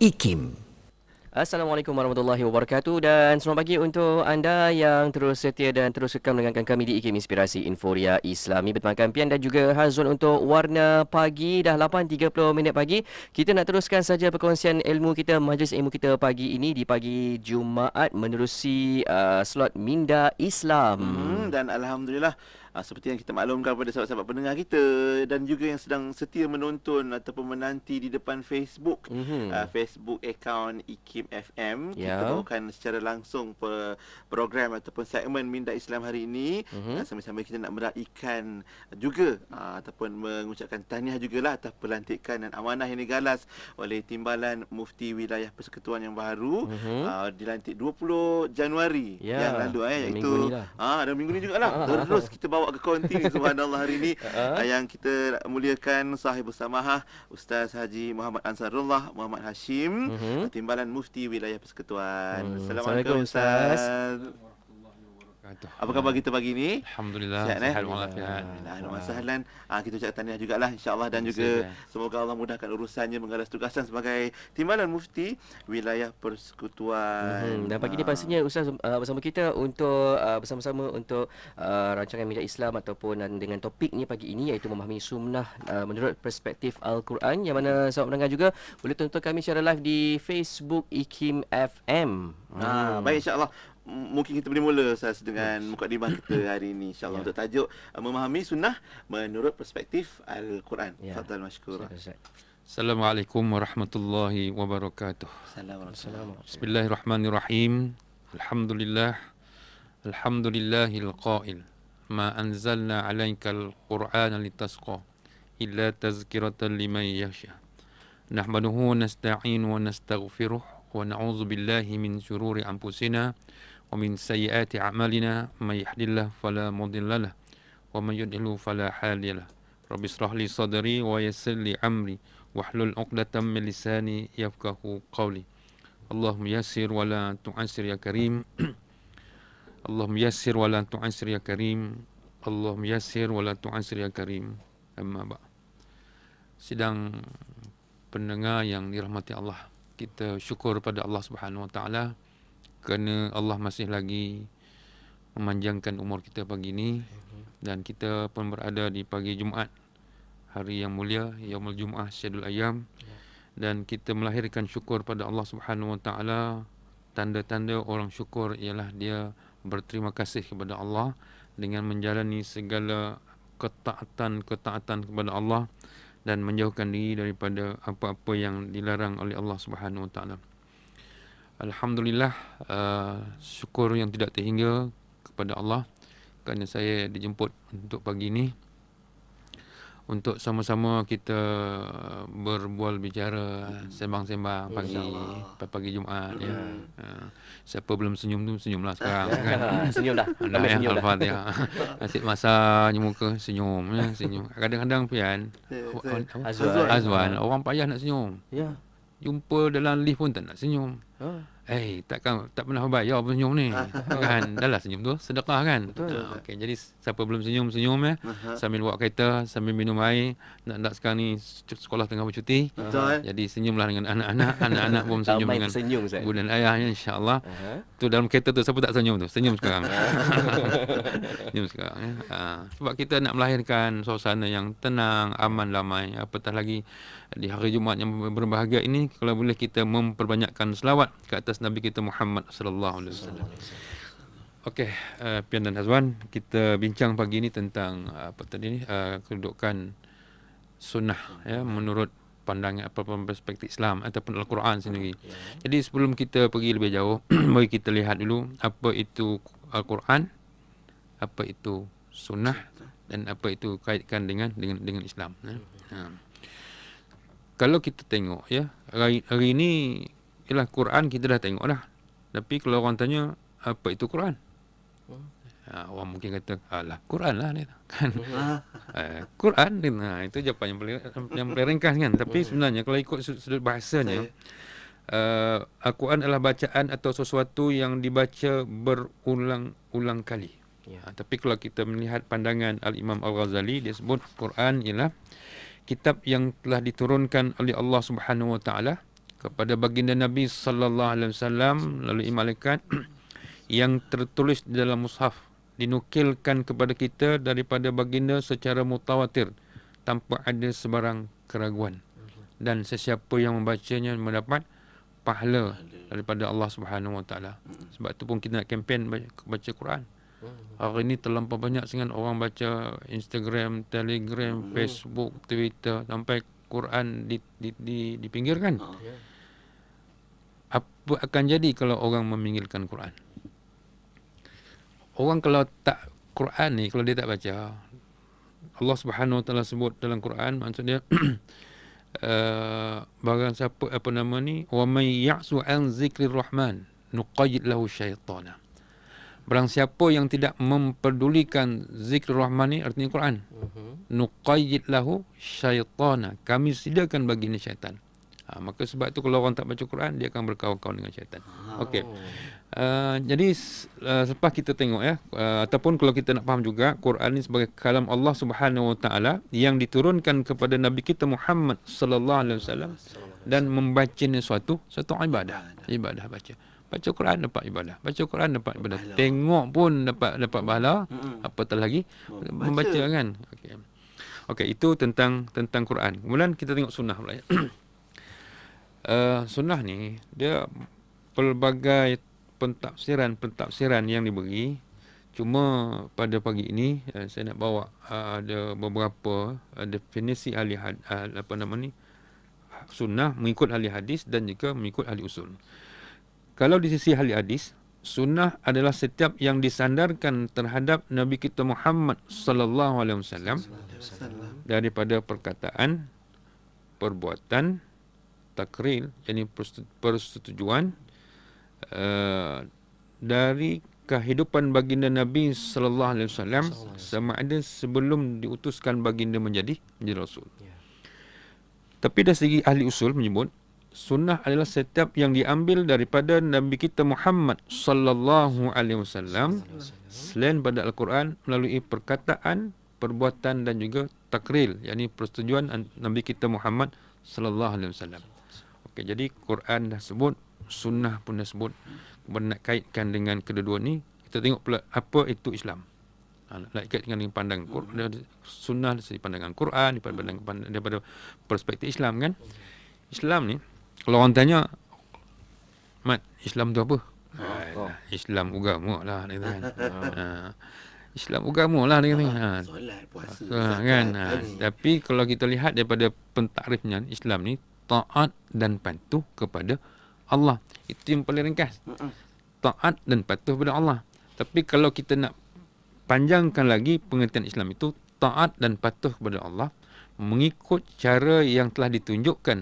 IKIM. Assalamualaikum warahmatullahi wabarakatuh dan selamat pagi untuk anda yang terus setia dan terus kekal mendengarkan kami di IKIM Inspirasi Inforia Islami Bertemakan Pian dan juga Hazul untuk Warna Pagi dah 8.30 minit pagi kita nak teruskan saja perkongsian ilmu kita majlis ilmu kita pagi ini di pagi Jumaat menerusi uh, slot Minda Islam hmm, dan Alhamdulillah uh, seperti yang kita maklumkan kepada sahabat-sahabat pendengar kita dan juga yang sedang setia menonton ataupun menanti di depan Facebook mm-hmm. uh, Facebook account IKIM FM yeah. kita ya. bawakan secara langsung per program ataupun segmen Minda Islam hari ini mm-hmm. sambil-sambil kita nak meraihkan juga uh, ataupun mengucapkan tahniah juga lah atas pelantikan dan amanah yang digalas oleh Timbalan Mufti Wilayah Persekutuan yang baru mm-hmm. uh, dilantik 20 Januari yeah. yang lalu eh, iaitu dan minggu ni lah. uh, dan minggu ni jugalah terus kita bawa bawa ke konti ni subhanallah hari ni uh-huh. Ah, yang kita muliakan sahib bersamahah Ustaz Haji Muhammad Ansarullah Muhammad Hashim uh-huh. timbalan mufti wilayah persekutuan uh-huh. assalamualaikum ustaz, ustaz. Apa khabar kita pagi ni? Alhamdulillah. Sihat, eh? Alhamdulillah. Alhamdulillah. Alhamdulillah. Ha, kita ucap tahniah juga lah insyaAllah. Dan juga semoga Allah mudahkan urusannya mengalas tugasan sebagai timbalan mufti wilayah persekutuan. Hmm. Dan pagi ha. ni ah. pastinya Ustaz uh, bersama kita untuk uh, bersama-sama untuk uh, rancangan media Islam ataupun dengan topik ni pagi ini iaitu memahami sunnah uh, menurut perspektif Al-Quran yang mana sahabat mendengar juga boleh tonton kami secara live di Facebook IKIM FM. Ha, hmm. baik insyaAllah mungkin kita boleh mula Ustaz dengan mukadimah kita hari ini insyaallah ya. untuk tajuk uh, memahami sunnah menurut perspektif al-Quran. Ya. Fadal masykur. Assalamualaikum warahmatullahi wabarakatuh. Assalamualaikum. Bismillahirrahmanirrahim. Alhamdulillah. Alhamdulillahil qail. Ma anzalna alaikal Qur'ana litasqa illa tazkiratan liman yakhsha. Nahmaduhu nasta'inu wa nastaghfiruh wa na'udzu billahi min syururi anfusina ومن سيئات أعمالنا من يهد الله فلا مضل له ومن يضلل فلا هادي له رب اشرح لي صدري ويسر لي أمري واحلل عقدة من لساني يفقه قولي اللهم يسر ولا تعسر يا كريم اللهم يسر ولا تعسر يا كريم اللهم يسر ولا تعسر يا كريم أما بعد Sidang pendengar yang dirahmati Allah Kita syukur pada Allah Subhanahu Wa Taala kerana Allah masih lagi memanjangkan umur kita pagi ini dan kita pun berada di pagi Jumaat hari yang mulia Yaumul Jumaah Syadul Ayam dan kita melahirkan syukur pada Allah Subhanahu Wa Taala tanda-tanda orang syukur ialah dia berterima kasih kepada Allah dengan menjalani segala ketaatan-ketaatan kepada Allah dan menjauhkan diri daripada apa-apa yang dilarang oleh Allah Subhanahu Wa Taala. Alhamdulillah uh, syukur yang tidak terhingga kepada Allah kerana saya dijemput untuk pagi ini untuk sama-sama kita berbual bicara sembang-sembang hmm. pagi pagi, pagi Jumaat ya. Hmm. Uh, siapa belum senyum tu senyumlah sekarang kan. Senyum dah. Dah senyum dah. al Asyik masa muka senyum ya senyum. Kadang-kadang pian Azwan. Azwan orang payah nak senyum. Ya. Jumpa dalam lift pun tak nak senyum. Ha. Eh, hey, takkan tak pernah ubat ya apa senyum ni. Ah. kan, dah lah senyum tu sedekah kan. Betul. Ah, okey, jadi siapa belum senyum senyum ya. uh Sambil bawa kereta, sambil minum air, nak nak sekarang ni sekolah tengah bercuti. Betul. uh Jadi senyumlah dengan anak-anak, anak-anak pun senyum Ramai dengan senyum, ibu dan ayahnya insya-Allah. Uh-huh. Tu dalam kereta tu siapa tak senyum tu? Senyum sekarang. senyum sekarang ya. Uh, sebab kita nak melahirkan suasana yang tenang, aman, damai. Apatah lagi di hari Jumaat yang berbahagia ini kalau boleh kita memperbanyakkan selawat ke atas Nabi kita Muhammad sallallahu alaihi wasallam. Okey, uh, Pian dan Hazwan, kita bincang pagi ini tentang uh, apa tadi ni uh, kedudukan sunnah ya menurut pandangan apa perspektif Islam ataupun Al-Quran sendiri. Jadi sebelum kita pergi lebih jauh, mari kita lihat dulu apa itu Al-Quran, apa itu sunnah dan apa itu kaitkan dengan dengan dengan Islam ya. Ha. Kalau kita tengok ya hari, hari ini ialah Quran kita dah tengok dah. Tapi kalau orang tanya apa itu Quran? Ha, orang mungkin kata alah Quran lah ni kan. Oh. Ah. Eh, Quran ni nah, itu jawapan yang paling yang paling ringkas kan. Tapi oh. sebenarnya kalau ikut sudut bahasanya uh, Al-Quran adalah bacaan atau sesuatu yang dibaca berulang-ulang kali. Ya. Ha, tapi kalau kita melihat pandangan Al-Imam Al-Ghazali dia sebut Quran ialah kitab yang telah diturunkan oleh Allah Subhanahu Wa Taala kepada baginda Nabi sallallahu alaihi wasallam melalui malaikat yang tertulis dalam mushaf dinukilkan kepada kita daripada baginda secara mutawatir tanpa ada sebarang keraguan dan sesiapa yang membacanya mendapat pahala daripada Allah Subhanahu Wa Taala sebab tu pun kita nak kempen baca, Quran hari ini terlampau banyak dengan orang baca Instagram, Telegram, hmm. Facebook, Twitter sampai Quran di di di, di oh, yeah apa akan jadi kalau orang meminggirkan Quran? Orang kalau tak Quran ni kalau dia tak baca Allah Subhanahu Wa Taala sebut dalam Quran maksudnya uh, siapa apa nama ni wa may ya'su an zikri rahman nuqayyid lahu syaitana barang siapa yang tidak memperdulikan zikr rahman ni artinya Quran mhm. uh -huh. lahu syaitana kami sediakan bagi ni syaitan Ha, maka sebab tu kalau orang tak baca Quran dia akan berkawan-kawan dengan syaitan. Okey. Uh, jadi uh, selepas kita tengok ya uh, ataupun kalau kita nak faham juga Quran ni sebagai kalam Allah Subhanahu Wa Taala yang diturunkan kepada Nabi kita Muhammad Sallallahu Alaihi Wasallam dan membacanya suatu satu ibadah. Ibadah baca. Baca Quran dapat ibadah. Baca Quran dapat ibadah. Tengok pun dapat dapat pahala. Apatah lagi membaca kan. Okey. Okey, itu tentang tentang Quran. Kemudian kita tengok sunnah pula ya. Eh, sunnah ni dia pelbagai pentafsiran pentafsiran yang diberi cuma pada pagi ini uh, saya nak bawa uh, ada beberapa uh, definisi ahli had, uh, apa nama ni sunnah mengikut ahli hadis dan juga mengikut ahli usul kalau di sisi ahli hadis sunnah adalah setiap yang disandarkan terhadap nabi kita Muhammad sallallahu alaihi wasallam daripada perkataan perbuatan takril yakni persetujuan uh, dari kehidupan baginda Nabi sallallahu alaihi wasallam sama ada sebelum diutuskan baginda menjadi menjadi rasul. Ya. Tapi dari segi ahli usul menyebut sunnah adalah setiap yang diambil daripada Nabi kita Muhammad sallallahu alaihi wasallam selain pada Al-Quran melalui perkataan, perbuatan dan juga takril yakni persetujuan Nabi kita Muhammad sallallahu alaihi wasallam. Okay, jadi Quran dah sebut, sunnah pun dah sebut. Kemudian nak kaitkan dengan kedua-dua ni, kita tengok pula apa itu Islam. Ha, nak ha, kaitkan dengan pandangan Quran, sunnah dari pandangan Quran, daripada, pandangan, daripada perspektif Islam kan. Islam ni, kalau orang tanya, Mat, Islam tu apa? Oh, oh. Islam agama lah. Kan? Ah, ha. Islam agama lah dia kata. Ha. Solat, puasa, ha, kan? Ha. Tapi kalau kita lihat daripada pentarifnya Islam ni taat dan patuh kepada Allah. Itu yang paling ringkas. Taat dan patuh kepada Allah. Tapi kalau kita nak panjangkan lagi pengertian Islam itu, taat dan patuh kepada Allah mengikut cara yang telah ditunjukkan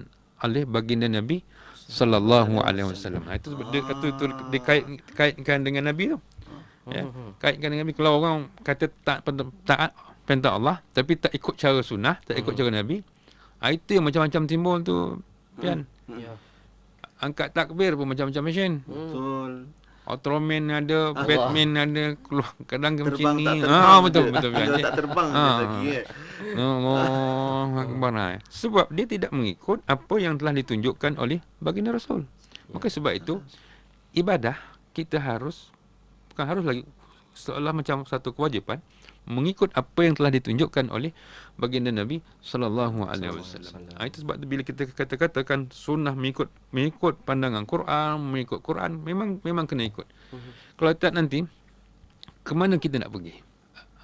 oleh baginda Nabi sallallahu alaihi wasallam. Itu dia kata itu dikaitkan dengan Nabi tu. Mm-hmm. Ya. Kaitkan dengan Nabi kalau orang kata tak taat perintah Allah tapi tak ikut cara sunnah, tak ikut mm-hmm. cara Nabi, itu macam-macam timbul tu Pian hmm. yeah. Angkat takbir pun macam-macam mesin hmm. Betul Ultraman ada, ah, Batman wah. ada, keluar kadang ke macam ni. Terbang ah, betul, betul, betul. Dia tak terbang ah. lagi. Ah. Oh, akbar lah. Sebab dia tidak mengikut apa yang telah ditunjukkan oleh baginda Rasul. Ya. Maka sebab itu, ibadah kita harus, bukan harus lagi, seolah macam satu kewajipan, mengikut apa yang telah ditunjukkan oleh baginda Nabi sallallahu alaihi wasallam. Ha, itu sebab tu bila kita kata-katakan sunnah mengikut mengikut pandangan Quran, mengikut Quran memang memang kena ikut. Uh-huh. Kalau tak nanti ke mana kita nak pergi?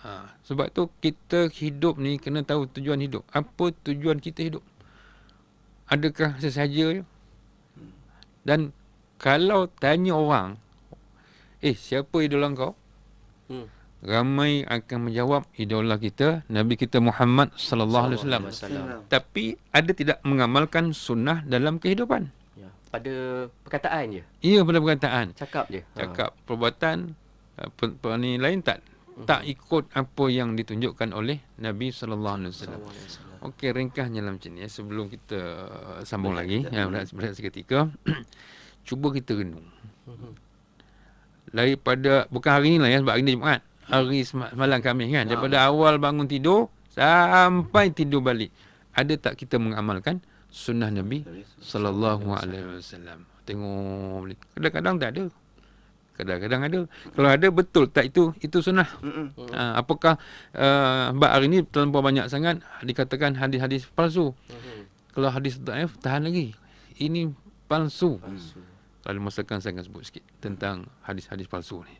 Ha, sebab tu kita hidup ni kena tahu tujuan hidup. Apa tujuan kita hidup? Adakah sesaja hmm. dan kalau tanya orang, eh siapa idola kau? Hmm ramai akan menjawab idola kita Nabi kita Muhammad sallallahu alaihi wasallam. Tapi ada tidak mengamalkan sunnah dalam kehidupan? Ya, pada perkataan je. Ya, pada perkataan. Cakap je. Cakap ha. perbuatan apa, eh, lain tak? Hmm. Tak ikut apa yang ditunjukkan oleh Nabi sallallahu alaihi wasallam. Okey, ringkasnya dalam lah sini ya eh, sebelum kita eh, sambung lagi kita ya berat seketika. cuba kita renung. Hmm. Daripada bukan hari ni lah ya sebab hari ni Jumaat hari malam kami kan ah. daripada ha. awal bangun tidur sampai tidur balik ada tak kita mengamalkan sunnah Nabi sallallahu alaihi wasallam tengok kadang-kadang tak ada kadang-kadang ada kalau ada betul tak itu itu sunnah ha, apakah uh, bab hari ini terlalu banyak sangat dikatakan hadis-hadis palsu kalau hadis daif tahan lagi ini palsu, palsu. Lalu masakan saya akan sebut sikit tentang hadis-hadis palsu ni.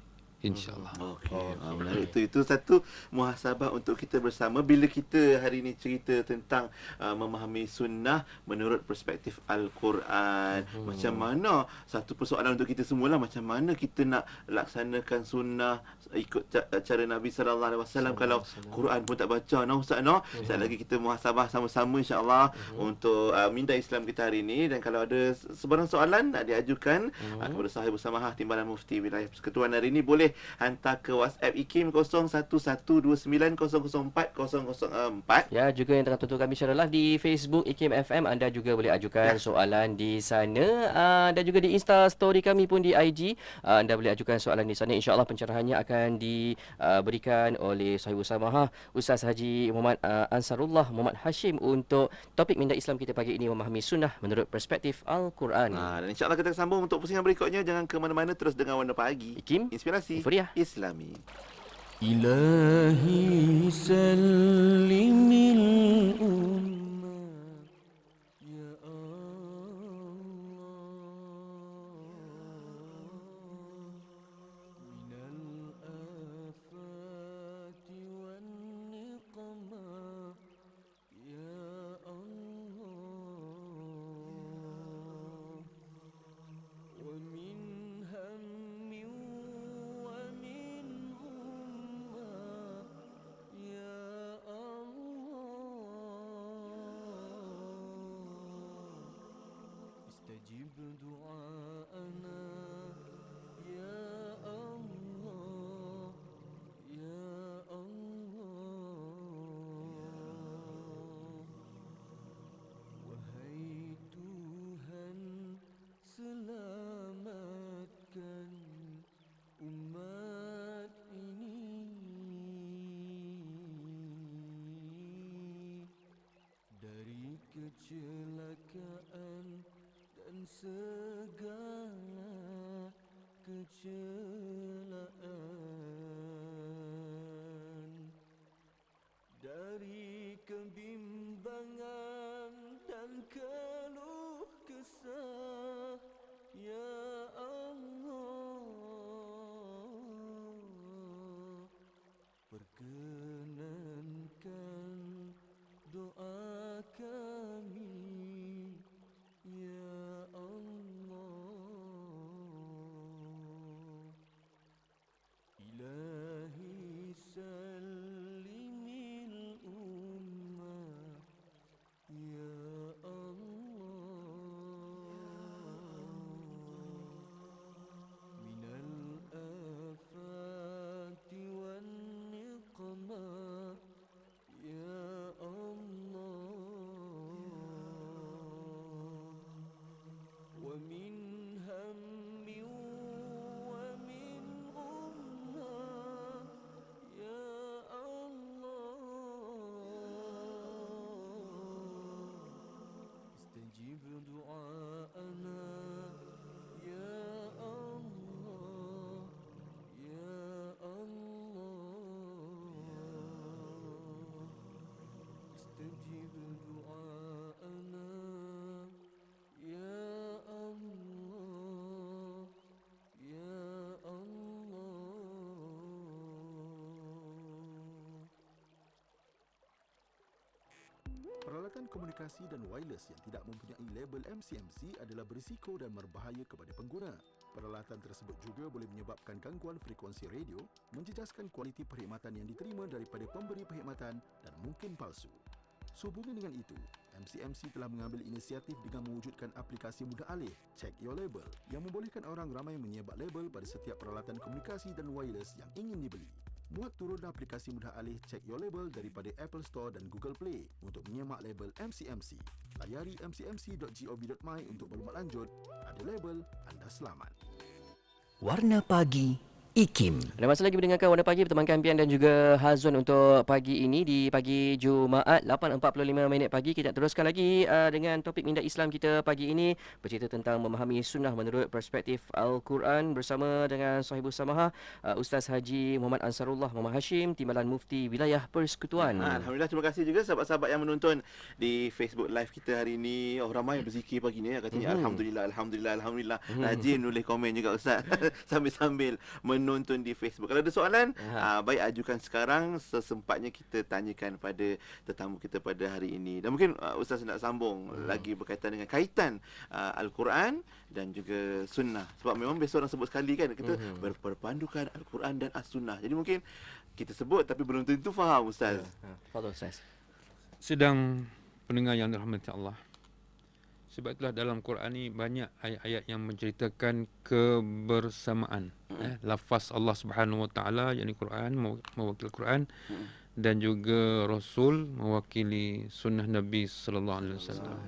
InsyaAllah okay. Okay. Ah, okay. Itu, itu satu muhasabah untuk kita bersama Bila kita hari ini cerita tentang uh, Memahami sunnah Menurut perspektif Al-Quran hmm. Macam mana Satu persoalan untuk kita semualah Macam mana kita nak laksanakan sunnah Ikut cara Nabi Sallallahu Alaihi Wasallam. Kalau Quran pun tak baca no, Ustaz, no? Hmm. Ya. Sekejap lagi kita muhasabah sama-sama InsyaAllah hmm. Untuk uh, minda Islam kita hari ini Dan kalau ada sebarang soalan Nak diajukan hmm. uh, Kepada sahabat bersama Timbalan Mufti Wilayah Persekutuan hari ini boleh hantar ke WhatsApp IKIM 0112900404. Ya, juga yang tengah tonton kami secara live di Facebook IKIM FM, anda juga boleh ajukan ya. soalan di sana. Uh, dan juga di Insta Story kami pun di IG, uh, ah, anda boleh ajukan soalan di sana. InsyaAllah pencerahannya akan diberikan uh, oleh Sahib Usamaha, Ustaz Haji Muhammad uh, Ansarullah Muhammad Hashim untuk topik minda Islam kita pagi ini memahami sunnah menurut perspektif Al-Quran. Ha, dan insyaAllah kita sambung untuk pusingan berikutnya. Jangan ke mana-mana terus dengan Warna Pagi. Ikim. Inspirasi. Suria. Islami. Ilahi salimil umur. تجب دعائي أجب دعاءنا يا الله يا الله استجب دعاءنا telekomunikasi dan wireless yang tidak mempunyai label MCMC adalah berisiko dan berbahaya kepada pengguna. Peralatan tersebut juga boleh menyebabkan gangguan frekuensi radio, menjejaskan kualiti perkhidmatan yang diterima daripada pemberi perkhidmatan dan mungkin palsu. Sehubungan dengan itu, MCMC telah mengambil inisiatif dengan mewujudkan aplikasi mudah alih Check Your Label yang membolehkan orang ramai menyebab label pada setiap peralatan komunikasi dan wireless yang ingin dibeli muat turun aplikasi mudah alih Check Your Label daripada Apple Store dan Google Play untuk menyemak label MCMC. Layari mcmc.gov.my untuk maklumat lanjut. Ada label, anda selamat. Warna Pagi Ikim. Anda masa lagi mendengarkan Warna Pagi bertemankan Kampian dan juga Hazun untuk pagi ini di pagi Jumaat 8.45 minit pagi. Kita teruskan lagi uh, dengan topik minda Islam kita pagi ini bercerita tentang memahami sunnah menurut perspektif Al-Quran bersama dengan sahibu samaha uh, Ustaz Haji Muhammad Ansarullah Muhammad Hashim Timbalan Mufti Wilayah Persekutuan. Ah, Alhamdulillah terima kasih juga sahabat-sahabat yang menonton di Facebook live kita hari ini. Oh ramai yang berzikir pagi ini. Katanya hmm. Alhamdulillah, Alhamdulillah, Alhamdulillah. Hmm. Rajin nulis komen juga Ustaz. Sambil-sambil men- menonton di Facebook. Kalau ada soalan, ha. uh, baik ajukan sekarang sesempatnya kita tanyakan pada tetamu kita pada hari ini. Dan mungkin uh, ustaz nak sambung hmm. lagi berkaitan dengan kaitan ah, al-Quran dan juga sunnah. Sebab memang biasa orang sebut sekali kan kita hmm. berperpandukan al-Quran dan as-sunnah. Jadi mungkin kita sebut tapi belum tentu faham ustaz. Ya. Ha. Ya. Faham ustaz. Sedang pendengar yang dirahmati Allah. Sebab itulah dalam Quran ni banyak ayat-ayat yang menceritakan kebersamaan. Hmm. Eh, lafaz Allah Subhanahu Wa Taala yang Quran mewakili Quran hmm. dan juga Rasul mewakili Sunnah Nabi Sallallahu Alaihi Wasallam.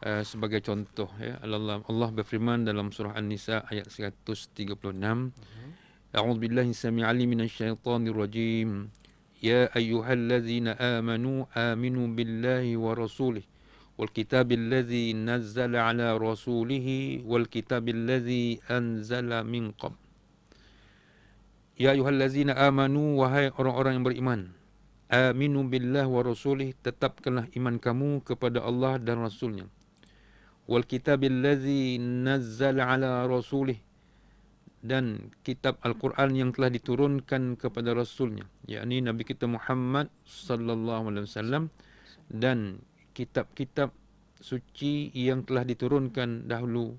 Eh, sebagai contoh, ya, Allah, Allah berfirman dalam surah An-Nisa ayat 136. Hmm. أعوذ بالله السميع العليم من الشيطان الرجيم يا أيها الذين آمنوا آمنوا بالله ورسوله والكتاب الذي نزل على رسوله والكتاب الذي أنزل من قبل يا أيها الذين آمنوا وهي orang-orang yang beriman آمنوا بالله ورسوله tetapkanlah iman kamu kepada Allah dan Rasulnya والكتاب الذي نزل على رسوله dan kitab Al-Quran yang telah diturunkan kepada Rasulnya yakni Nabi kita Muhammad sallallahu alaihi wasallam dan kitab-kitab suci yang telah diturunkan dahulu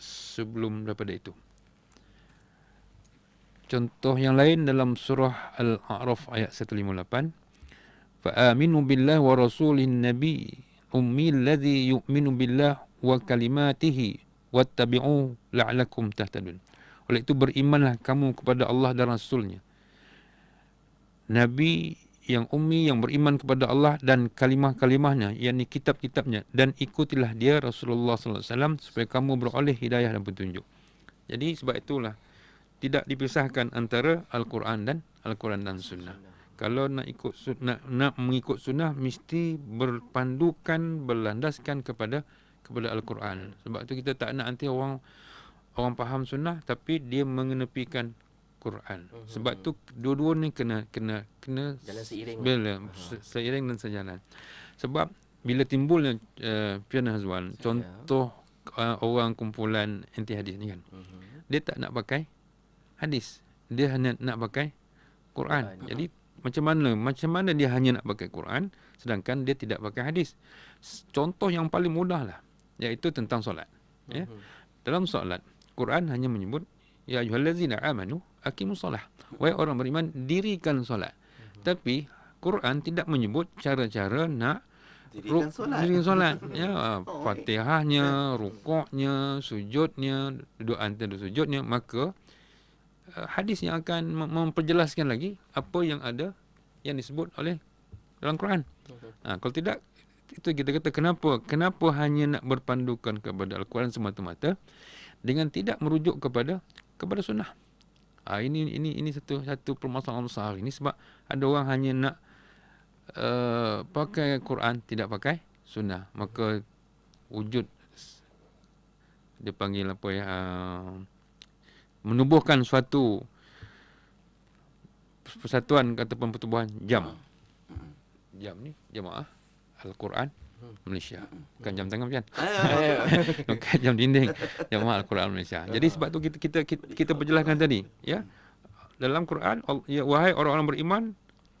sebelum daripada itu. Contoh yang lain dalam surah Al-A'raf ayat 158. Fa'aminu billahi wa rasulin nabi ummi alladhi yu'minu billahi wa kalimatihi wattabi'u la'alakum tahtadun. Oleh itu berimanlah kamu kepada Allah dan Rasulnya. Nabi yang ummi yang beriman kepada Allah dan kalimah-kalimahnya yakni kitab-kitabnya dan ikutilah dia Rasulullah sallallahu alaihi wasallam supaya kamu beroleh hidayah dan petunjuk. Jadi sebab itulah tidak dipisahkan antara Al-Quran dan Al-Quran dan Sunnah. Kalau nak ikut sunnah, nak mengikut sunnah mesti berpandukan berlandaskan kepada kepada Al-Quran. Sebab tu kita tak nak nanti orang orang faham sunnah tapi dia mengenepikan Quran. Mm-hmm. Sebab tu dua-dua ni kena kena kena jalan seiring. Bila, seiring dan sejalan. Sebab bila timbulnya eh, Fiona uh, Hazwan, Saya. contoh uh, orang kumpulan anti hadis ni kan. Mm-hmm. Dia tak nak pakai hadis. Dia hanya nak pakai Quran. Quran. Jadi uh-huh. macam mana macam mana dia hanya nak pakai Quran sedangkan dia tidak pakai hadis. Contoh yang paling mudahlah iaitu tentang solat. Mm-hmm. Ya. Mhm. Dalam solat Quran hanya menyebut Ya ayyuhallazina amanu aqimus solah. Wahai orang beriman dirikan solat. Mm-hmm. Tapi Quran tidak menyebut cara-cara nak dirikan solat. Dirikan solat. ya, oh, ah, eh. Fatihahnya, rukuknya, sujudnya, duduk antara sujudnya, maka ah, hadis yang akan memperjelaskan lagi apa yang ada yang disebut oleh dalam Quran. Ha, kalau tidak itu kita kata kenapa? Kenapa hanya nak berpandukan kepada Al-Quran semata-mata dengan tidak merujuk kepada kepada sunnah. Ha, ini ini ini satu satu permasalahan besar ini sebab ada orang hanya nak uh, pakai Quran tidak pakai sunnah. Maka wujud dia panggil apa ya uh, menubuhkan suatu persatuan ataupun pertubuhan jam. Hmm. Jam ni jemaah Al-Quran Malaysia. Bukan jam tangan macam. Ah, Bukan jam dinding. Jam mahal Quran Malaysia. Jadi ya. sebab tu kita kita kita, berjelaskan tadi, ya. Dalam Quran, ya, wahai orang-orang beriman,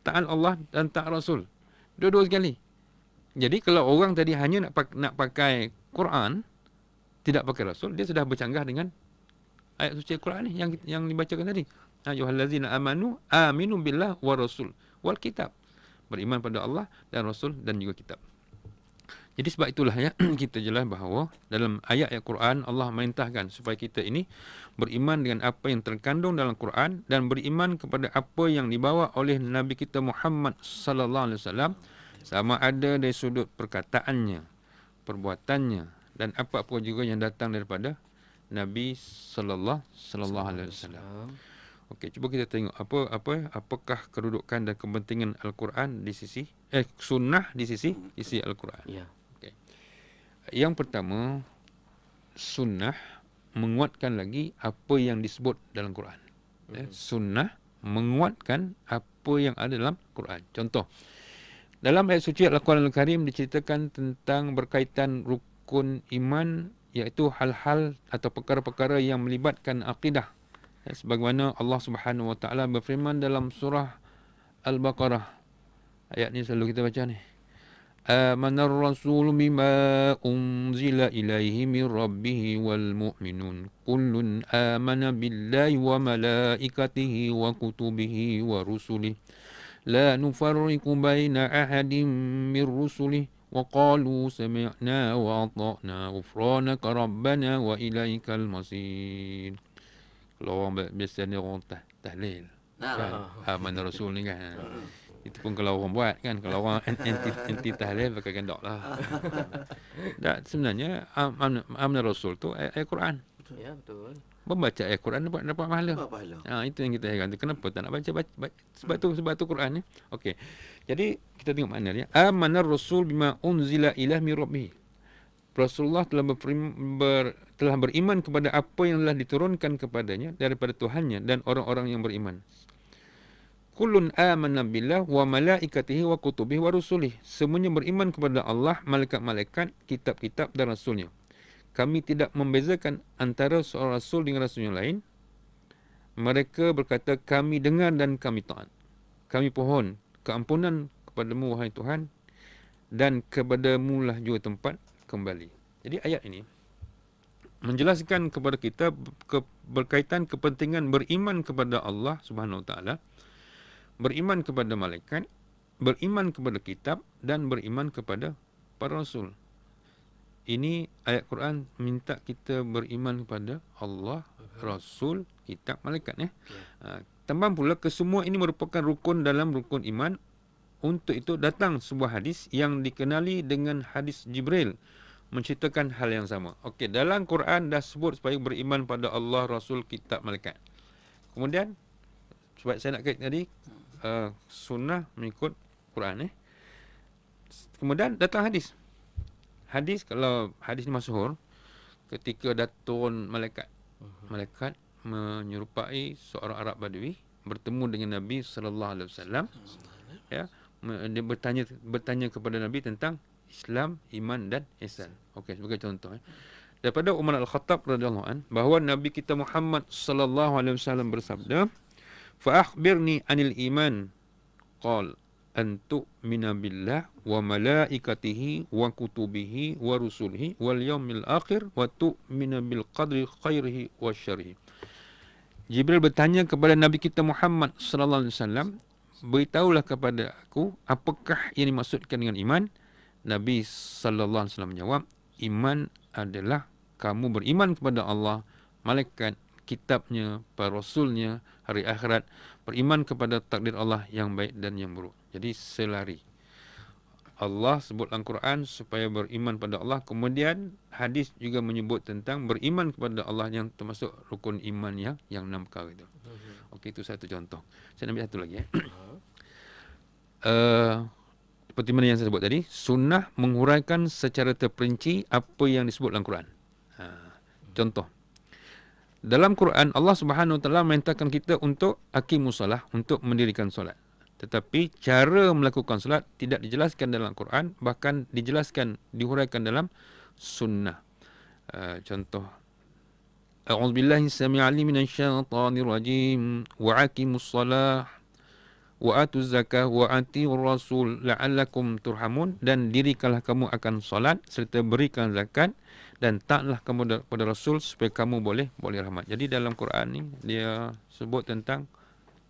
taat Allah dan taat Rasul. Dua-dua sekali. Jadi kalau orang tadi hanya nak nak pakai Quran, tidak pakai Rasul, dia sudah bercanggah dengan ayat suci Quran ni yang yang dibacakan tadi. Ayuhallazina amanu aminu billah wa rasul wal kitab. Beriman pada Allah dan Rasul dan juga kitab. Jadi sebab itulah ya kita jelas bahawa dalam ayat-ayat Quran Allah merintahkan supaya kita ini beriman dengan apa yang terkandung dalam Quran dan beriman kepada apa yang dibawa oleh Nabi kita Muhammad sallallahu alaihi wasallam sama ada dari sudut perkataannya, perbuatannya dan apa-apa juga yang datang daripada Nabi sallallahu sallallahu alaihi wasallam. Okey, cuba kita tengok apa apa apakah kedudukan dan kepentingan Al-Quran di sisi eh sunnah di sisi isi Al-Quran. Ya. Yang pertama, sunnah menguatkan lagi apa yang disebut dalam Quran. Ya, hmm. sunnah menguatkan apa yang ada dalam Quran. Contoh, dalam ayat suci Al-Quran Al-Karim diceritakan tentang berkaitan rukun iman iaitu hal-hal atau perkara-perkara yang melibatkan akidah. Ya, sebagaimana Allah Subhanahu Wa Taala berfirman dalam surah Al-Baqarah. Ayat ni selalu kita baca ni. آمن الرسول بما أنزل إليه من ربه والمؤمنون كل آمن بالله وملائكته وكتبه ورسله لا نفرق بين أحد من رسله وقالوا سمعنا وأطعنا غفرانك ربنا وإليك المصير اللهم بسنة تحليل آمن الرسول نجحنا itu pun kalau orang buat kan kalau orang anti anti tahlil gendok lah tak sebenarnya amna rasul tu ayat Quran ya betul Membaca ayat Quran dapat dapat pahala. Ha, itu yang kita heran. Kenapa tak nak baca? baca, baca. sebab hmm. tu sebab tu Quran ni. Okey. Jadi kita tengok mana dia. Amanar rasul bima unzila ilah mi rabbih. Rasulullah telah berperim, ber, telah beriman kepada apa yang telah diturunkan kepadanya daripada Tuhannya dan orang-orang yang beriman kullun amana billah wa malaikatihi wa kutubihi wa rusulihi. Semuanya beriman kepada Allah, malaikat-malaikat, kitab-kitab dan rasulnya. Kami tidak membezakan antara seorang rasul dengan rasul yang lain. Mereka berkata, kami dengar dan kami taat. Kami pohon keampunan kepadamu, wahai Tuhan. Dan kepadamu lah juga tempat kembali. Jadi ayat ini menjelaskan kepada kita ke, berkaitan kepentingan beriman kepada Allah Subhanahu Wa Taala beriman kepada malaikat, beriman kepada kitab dan beriman kepada para rasul. Ini ayat Quran minta kita beriman kepada Allah, rasul, kitab, malaikat ya. Eh? Tambah pula kesemua ini merupakan rukun dalam rukun iman. Untuk itu datang sebuah hadis yang dikenali dengan hadis Jibril menceritakan hal yang sama. Okey, dalam Quran dah sebut supaya beriman pada Allah, rasul, kitab, malaikat. Kemudian sebab saya nak kait tadi uh, sunnah mengikut Quran eh. Kemudian datang hadis. Hadis kalau hadis ni masyhur ketika datun malaikat. Mhm. Malaikat menyerupai seorang Arab Badui bertemu dengan Nabi sallallahu alaihi wasallam. Ya, dia bertanya bertanya kepada Nabi tentang Islam, iman dan ihsan. Okey, sebagai contoh eh. Daripada Umar Al-Khattab radhiyallahu an bahawa Nabi kita Muhammad sallallahu alaihi wasallam bersabda, anil iman, Qal antu فأخبرني عن الإيمان قال أن تؤمن wal وملائكته akhir, ورسله واليوم الآخر وتؤمن بالقدر wa وشره Jibril bertanya kepada Nabi kita Muhammad sallallahu alaihi wasallam, beritahulah kepada aku apakah yang dimaksudkan dengan iman? Nabi sallallahu alaihi wasallam menjawab, iman adalah kamu beriman kepada Allah, malaikat kitabnya, para rasulnya, hari akhirat, beriman kepada takdir Allah yang baik dan yang buruk. Jadi selari. Allah sebut dalam Quran supaya beriman pada Allah. Kemudian hadis juga menyebut tentang beriman kepada Allah yang termasuk rukun iman yang yang enam kali itu. Mhm. Okey itu satu contoh. Saya ambil satu lagi ya. Eh. seperti uh, mana yang saya sebut tadi, sunnah menguraikan secara terperinci apa yang disebut dalam Quran. Uh, contoh dalam Quran Allah Subhanahu Wa Taala memerintahkan kita untuk aqimus solah untuk mendirikan solat tetapi cara melakukan solat tidak dijelaskan dalam Quran bahkan dijelaskan dihuraikan dalam sunnah uh, contoh A'udzu billahi samii'a minasyaitonir rajim wa aqimus solah wa atuz zakah wa atiur rasul la'allakum turhamun dan dirikanlah kamu akan solat serta berikan zakat dan taatlah kamu kepada Rasul supaya kamu boleh boleh rahmat. Jadi dalam Quran ni dia sebut tentang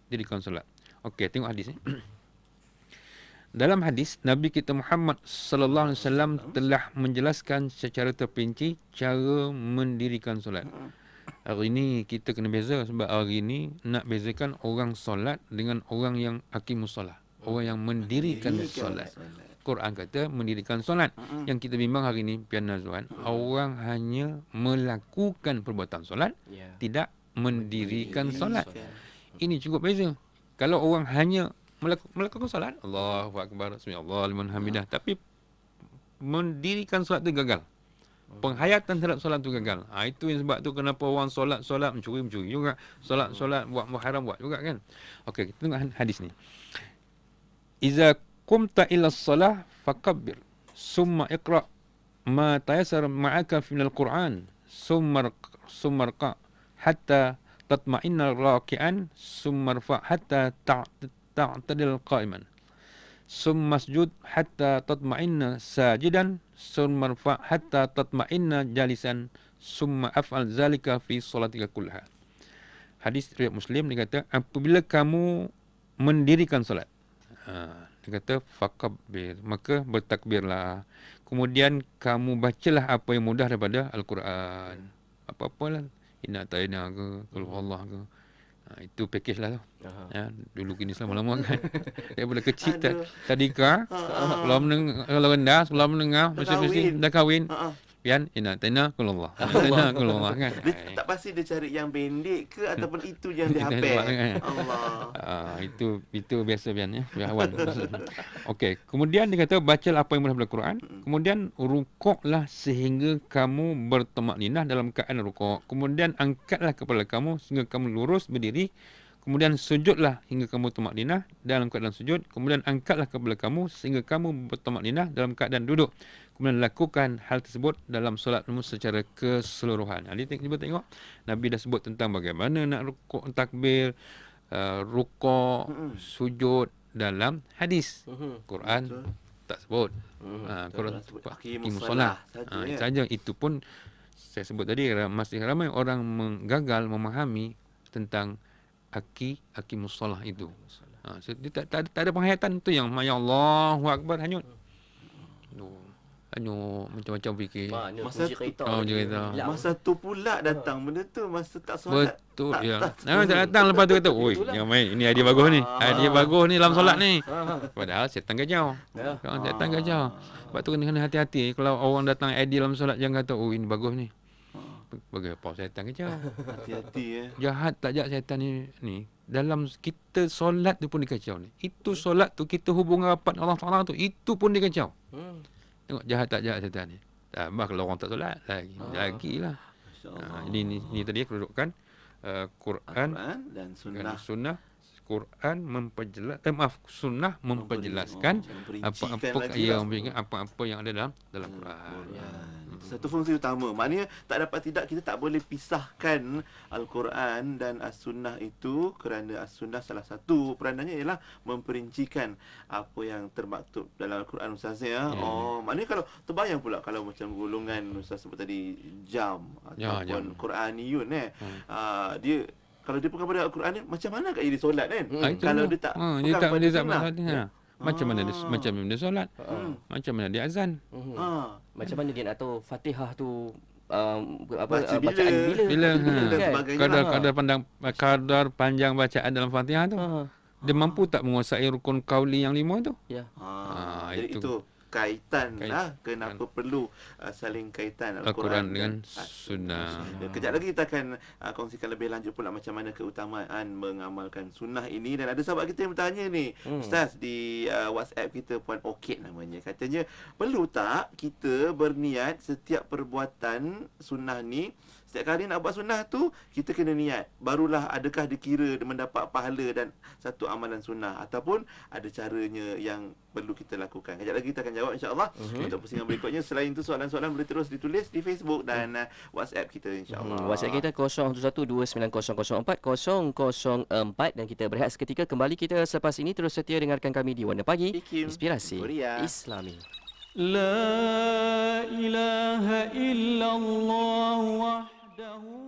diri solat. Okey, tengok hadis ni. dalam hadis Nabi kita Muhammad sallallahu alaihi wasallam telah menjelaskan secara terperinci cara mendirikan solat. Hari ini kita kena beza sebab hari ini nak bezakan orang solat dengan orang yang akimus solat. Orang yang mendirikan solat. Quran kata mendirikan solat. Mm-hmm. Yang kita bimbang hari ini pian Nazwan, mm-hmm. orang hanya melakukan perbuatan solat, yeah. tidak mendirikan mm-hmm. solat. Mm-hmm. Ini cukup beza. Kalau orang hanya melaku- melakukan solat, Allahuakbar, bismillahirrahmanirrahim, mm-hmm. tapi mendirikan solat itu gagal. Oh. Penghayatan terhadap solat itu gagal. Ha, itu yang sebab tu kenapa orang solat-solat mencuri-mencuri juga. Solat-solat buat muharam buat juga kan. Okey, kita tengok hadis ni. Iza qumta ila salah fakabbir summa iqra ma tayassar ma'aka min al-Qur'an summa summa raka hatta tatma'inna raki'an summa rafa hatta ta'tadil qa'iman summa sujud hatta tatma'inna sajidan summa rafa hatta tatma'inna jalisan summa af'al zalika fi salatika kullaha hadis riwayat muslim dikata apabila kamu mendirikan salat. Ha, dia kata fakabir. Maka bertakbirlah. Kemudian kamu bacalah apa yang mudah daripada Al-Quran. Apa-apalah. Inna ta'ina ke. Kalau hmm. Allah ke. Ha, itu package lah tu. Ya, dulu kini selama lama kan. Daripada kecil tadika. Ha, ha, ha. Kalau, meneng- kalau rendah, sebelum menengah. Dah mesti, kahwin. Mesti, dah kahwin pian ina tena kulullah. Tena kulullah kan. Dia tak pasti dia cari yang bendik ke ataupun itu yang dia hape. Kan? Allah. Ah, itu itu biasa pian ya, biawan. Okey, kemudian dia kata baca lah apa yang mula dalam Quran, hmm. kemudian rukuklah sehingga kamu bertemakninah dalam keadaan rukuk. Kemudian angkatlah kepala kamu sehingga kamu lurus berdiri. Kemudian sujudlah hingga kamu tumak dinah dalam keadaan sujud. Kemudian angkatlah kepala kamu sehingga kamu bertumak dinah dalam keadaan duduk kemudian lakukan hal tersebut dalam solat kamu secara keseluruhan. Jadi cuba tengok Nabi dah sebut tentang bagaimana nak rukuk takbir, uh, rukuk, sujud dalam hadis mm-hmm. mm-hmm. ah, Quran tak sebut. Quran hakim solat. itu ah, saja itu pun saya sebut tadi masih ramai orang menggagal memahami tentang aki aki musallah itu. Ha, ah, so, dia tak, tak, tak ada penghayatan tu yang maya Allahu akbar hanyut. Uh-huh anu macam-macam fikir. Banyak masa tu, oh, kereta. Masa tu pula datang benda tu masa tak solat. Betul tak, ya. Tak, tak, nah, tak datang lepas tu kata, "Oi, jangan main. Ini idea bagus ni. Ah. Idea bagus ni dalam solat ni." Ah. Ah. Padahal setan gajau. Ya. Kan setan gajau. Sebab tu kena hati-hati kalau orang datang idea dalam solat jangan kata, "Oh, ini bagus ni." Bagi apa setan kejar Hati-hati ya Jahat tak jahat setan ni, ni Dalam kita solat tu pun dikacau ni Itu solat tu kita hubungan rapat Allah Ta'ala tu Itu pun dikacau hmm. Tengok jahat tak jahat syaitan ni. Tambah kalau orang tak solat lagi ha. lagilah. Ha, ini, ini ini tadi kedudukan uh, eh, Quran, Quran dan sunnah. sunnah Quran memperjelas eh, maaf sunnah memperjelaskan apa-apa yang lah. apa-apa yang ada dalam dalam hmm, Quran. Quran. Ya satu fungsi utama. Maknanya tak dapat tidak kita tak boleh pisahkan al-Quran dan as-Sunnah itu kerana as-Sunnah salah satu perannya ialah memperincikan apa yang termaktub dalam al-Quran ustaz ya. Hmm. Oh, maknanya kalau terbayang pula kalau macam golongan ustaz sebut tadi jam ya, ataupun ya, Quraniyun eh hmm. uh, dia kalau dia pegang pada al-Quran ni macam mana kat jadi solat kan? Hmm. Ah, kalau lah. dia tak pegang ah, dia tak, pada dia tak sunnah, kan? Macam mana dia, ah. macam mana dia solat? Ha. Macam mana dia azan? Ha. Macam mana dia nak tahu Fatihah tu um, apa Baca uh, bila. bacaan bila? Bila ha. kadar lah. kadar pandang kadar panjang bacaan dalam Fatihah tu. Ha. Dia mampu tak menguasai rukun kauli yang lima tu? Ya. Ha. Ha. Ha. Itu. itu kaitan lah, Kait, lah kenapa kan. perlu uh, saling kaitan Al-Quran, Al-Quran dengan sunnah. sunnah. Ya, kejap lagi kita akan uh, kongsikan lebih lanjut pula macam mana keutamaan mengamalkan sunnah ini dan ada sahabat kita yang bertanya ni hmm. ustaz di uh, WhatsApp kita puan Okit namanya katanya perlu tak kita berniat setiap perbuatan sunnah ni uh, Setiap kali nak buat sunnah tu Kita kena niat Barulah adakah dikira mendapat pahala dan satu amalan sunnah Ataupun ada caranya yang perlu kita lakukan Kejap lagi kita akan jawab insyaAllah okay. Mhm. Untuk pusingan berikutnya Selain itu soalan-soalan boleh terus ditulis di Facebook dan mhm. uh, WhatsApp kita insyaAllah mhm. WhatsApp kita 0129004004 Dan kita berehat seketika kembali kita selepas ini Terus setia dengarkan kami di Warna Pagi Inspirasi Korea. Islami La ilaha illallah وحده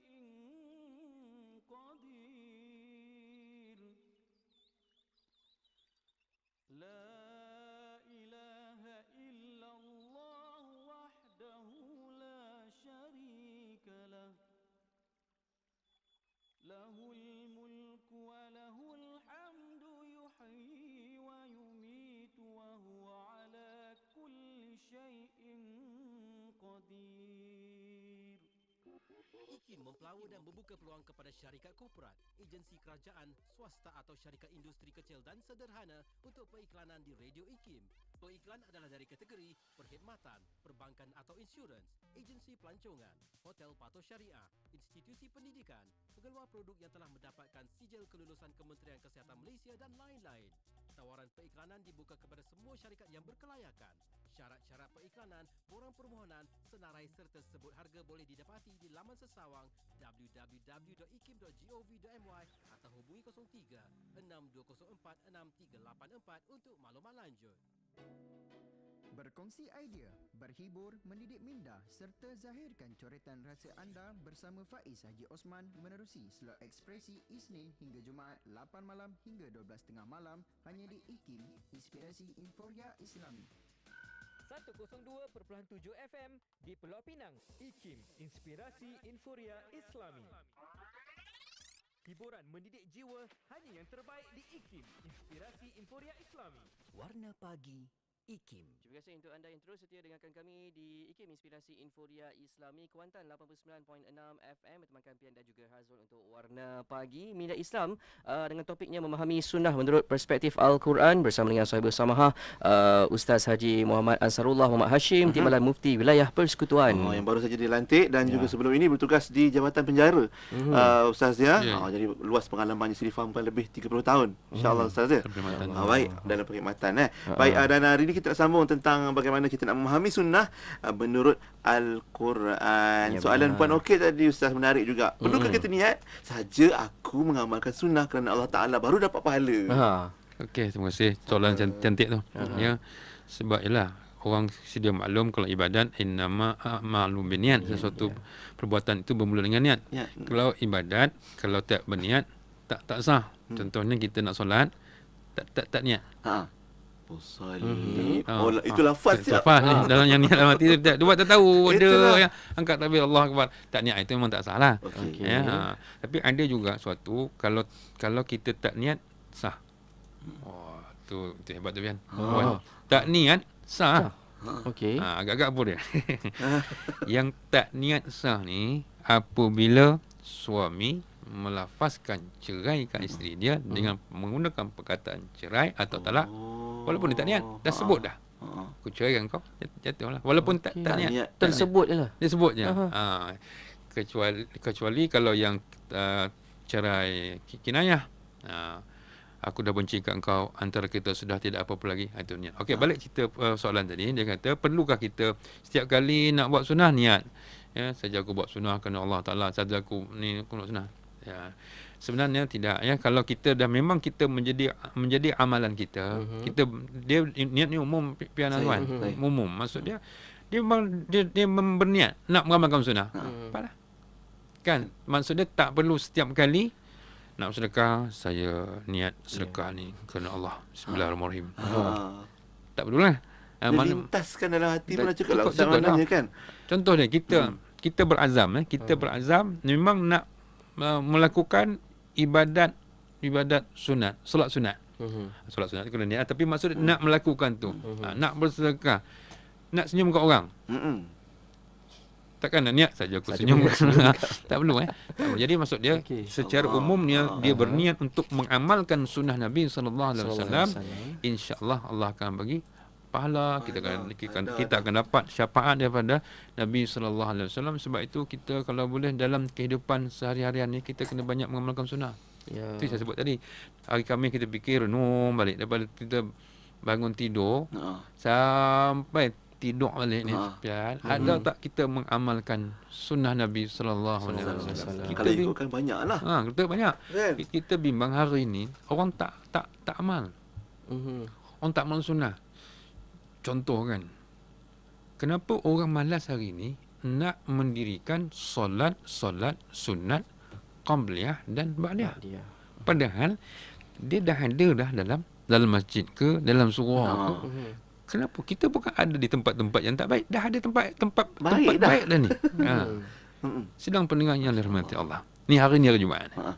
له الملك وله الحمد يحيي ويميت وهو على كل شيء قدير Ikin mempelawa dan membuka peluang kepada syarikat korporat, agensi kerajaan, swasta atau syarikat industri kecil dan sederhana untuk periklanan di Radio Ikim. Periklan adalah dari kategori perkhidmatan, perbankan atau insurans, agensi pelancongan, hotel patuh syariah, institusi pendidikan, pengeluar produk yang telah mendapatkan sijil kelulusan Kementerian Kesihatan Malaysia dan lain-lain. Tawaran periklanan dibuka kepada semua syarikat yang berkelayakan. Syarat-syarat periklanan, borang permohonan, senarai serta sebut harga boleh didapati di laman sesawang www.ikim.gov.my atau hubungi 03 6204 6384 untuk maklumat lanjut. Berkongsi idea, berhibur, mendidik minda serta zahirkan coretan rasa anda bersama Faiz Haji Osman menerusi slot ekspresi Isnin hingga Jumaat 8 malam hingga 12.30 malam hanya di IKIM, Inspirasi Inforia Islami. 102.7 FM di Pulau Pinang, IKIM, Inspirasi Inforia Islami. Hiburan mendidik jiwa hanya yang terbaik di IKIM, Inspirasi Inforia Islami. Warna Pagi IKIM. Terima kasih untuk anda yang terus setia dengarkan kami di IKIM Inspirasi Inforia Islami Kuantan 89.6 FM bertemankan Pian dan juga Hazul untuk Warna Pagi Minda Islam uh, dengan topiknya memahami sunnah menurut perspektif Al-Quran bersama dengan Sohibu Samaha uh, Ustaz Haji Muhammad Ansarullah Muhammad Hashim uh-huh. Timbalan Mufti Wilayah Persekutuan oh, yang baru saja dilantik dan ya. juga sebelum ini bertugas di Jabatan Penjara uh-huh. uh, Ustaz ya. Yeah. Oh, jadi luas pengalamannya sendiri kan, lebih 30 tahun. Mhm. Insyaallah allah uh-huh. Ustaz ya. Oh, baik dan perkhidmatan eh. Uh-huh. Baik uh, dan hari ini kita kita nak sambung tentang bagaimana kita nak memahami sunnah uh, menurut Al-Quran. Ya, Soalan benar. Puan Okey tadi Ustaz menarik juga. Perlukah hmm. kita niat? Saja aku mengamalkan sunnah kerana Allah Ta'ala baru dapat pahala. Ha. Okey, terima kasih. Soalan uh, cantik tu. uh Ya. Sebab ialah orang sedia maklum kalau ibadat innama ma'lum bin Yeah, Sesuatu yeah. perbuatan itu bermula dengan niat. Yeah. Kalau ibadat, kalau tak berniat, tak tak sah. Hmm. Contohnya kita nak solat, tak tak tak niat. Ha. Apa salib ha. Mhm. oh, ah. lah, Itu lafaz ha. siap ha. Dalam yang niat dalam tu Dia buat tak tahu Ada yang angkat tapi Allah Akbar Tak niat itu memang tak salah okay. Okay. Ya. Ha. Tapi ada juga suatu Kalau kalau kita tak niat Sah oh, tu, tu hebat tu Bian ha. Tak niat Sah ha. Okey. Ha, agak-agak apa dia? Ha. yang tak niat sah ni apabila suami melafazkan cerai kat isteri dia hmm. dengan menggunakan perkataan cerai atau talak. Oh. Walaupun dia tak niat oh, Dah sebut dah oh, oh. Aku cerai dengan kau Jatuh lah. Walaupun okay. tak, tak niat Tersebut je lah Dia sebut je ha. kecuali, kecuali kalau yang uh, Cerai Kinayah ha. Aku dah benci kat kau Antara kita sudah tidak apa-apa lagi Itu niat Okey ha. balik cerita uh, soalan tadi Dia kata Perlukah kita Setiap kali nak buat sunnah Niat Ya, saja aku buat sunnah kerana Allah Taala saja aku ni aku nak sunnah. Ya sebenarnya tidak ya kalau kita dah memang kita menjadi menjadi amalan kita uh-huh. kita dia niatnya umum pian tuan uh-huh. umum maksud dia dia memang dia, dia berniat nak mengamalkan sunnah uh-huh. Mhm. apalah kan maksud dia tak perlu setiap kali nak sedekah saya niat sedekah yeah. ni kerana Allah bismillahirrahmanirrahim Uh-huh. tak perlulah dia uh, lintaskan dalam hati pula cakap lah Ustaz kan contohnya kita hmm. kita berazam eh kita hmm. berazam memang nak uh, melakukan ibadat ibadat sunat, solat sunat. Mhm. Solat sunat kena niat tapi maksud mm-hmm. nak melakukan tu. Mm-hmm. Ha, nak bersedekah. Nak senyum kat orang. Mm-hmm. Takkan nak niat saja aku Saja senyum. tak perlu eh. Jadi maksud dia okay. secara Allah. umumnya dia berniat untuk mengamalkan sunnah Nabi sallallahu alaihi wasallam insyaallah Allah akan bagi pahala kita akan kita, kita akan dapat syafaat daripada Nabi sallallahu alaihi wasallam sebab itu kita kalau boleh dalam kehidupan sehari-harian ni kita kena banyak mengamalkan sunnah. Ya. Itu saya sebut tadi. Hari kami kita fikir renung balik daripada kita bangun tidur uh. sampai tidur balik ni ha. sekian. Hmm. Ada uh tak kita mengamalkan sunnah Nabi sallallahu alaihi wasallam? Kita ikutkan banyaklah. Ha, kita banyak. Kan? Kita bimbang hari ni orang tak tak tak amal. Mhm. uh Orang tak amal sunnah. Contoh kan Kenapa orang malas hari ini Nak mendirikan solat-solat sunat Qabliyah dan Ba'liyah Padahal Dia dah ada dah dalam dalam masjid ke Dalam surah ah. ke mhm. Kenapa? Kita bukan ada di tempat-tempat yang tak baik Dah ada tempat tempat baik tempat dah. baik dah ni ha. Mhm. Sedang pendengar yang dirahmati Allah Ni hari ni hari Jumaat ah.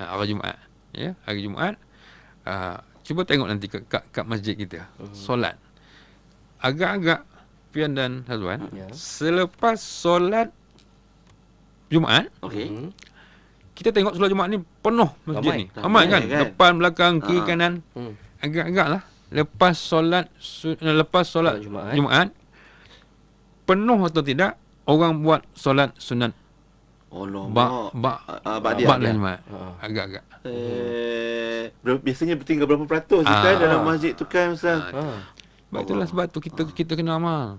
Ha. Hari Jumaat Ya, hari Jumaat uh, Cuba tengok nanti kat, kat, kat masjid kita hmm. Solat agak-agak Pian dan Hazwan yeah. Ya. Selepas solat Jumaat okay. Hmm. Kita tengok solat Jumaat ni penuh masjid Ramai. ni Ramai, Ramai kan? kan? Depan, belakang, ah, kiri, uh kanan hmm. Agak-agak lah Lepas solat eh, Lepas solat Jumaat, Jumaat Penuh atau tidak Orang buat solat sunat Allah Bak Bak ah, Bak dan lah Jumaat uh. Agak-agak eh, Biasanya tinggal berapa peratus uh. kan Dalam masjid tu kan Ustaz sebab itulah sebab tu kita kita kena amal.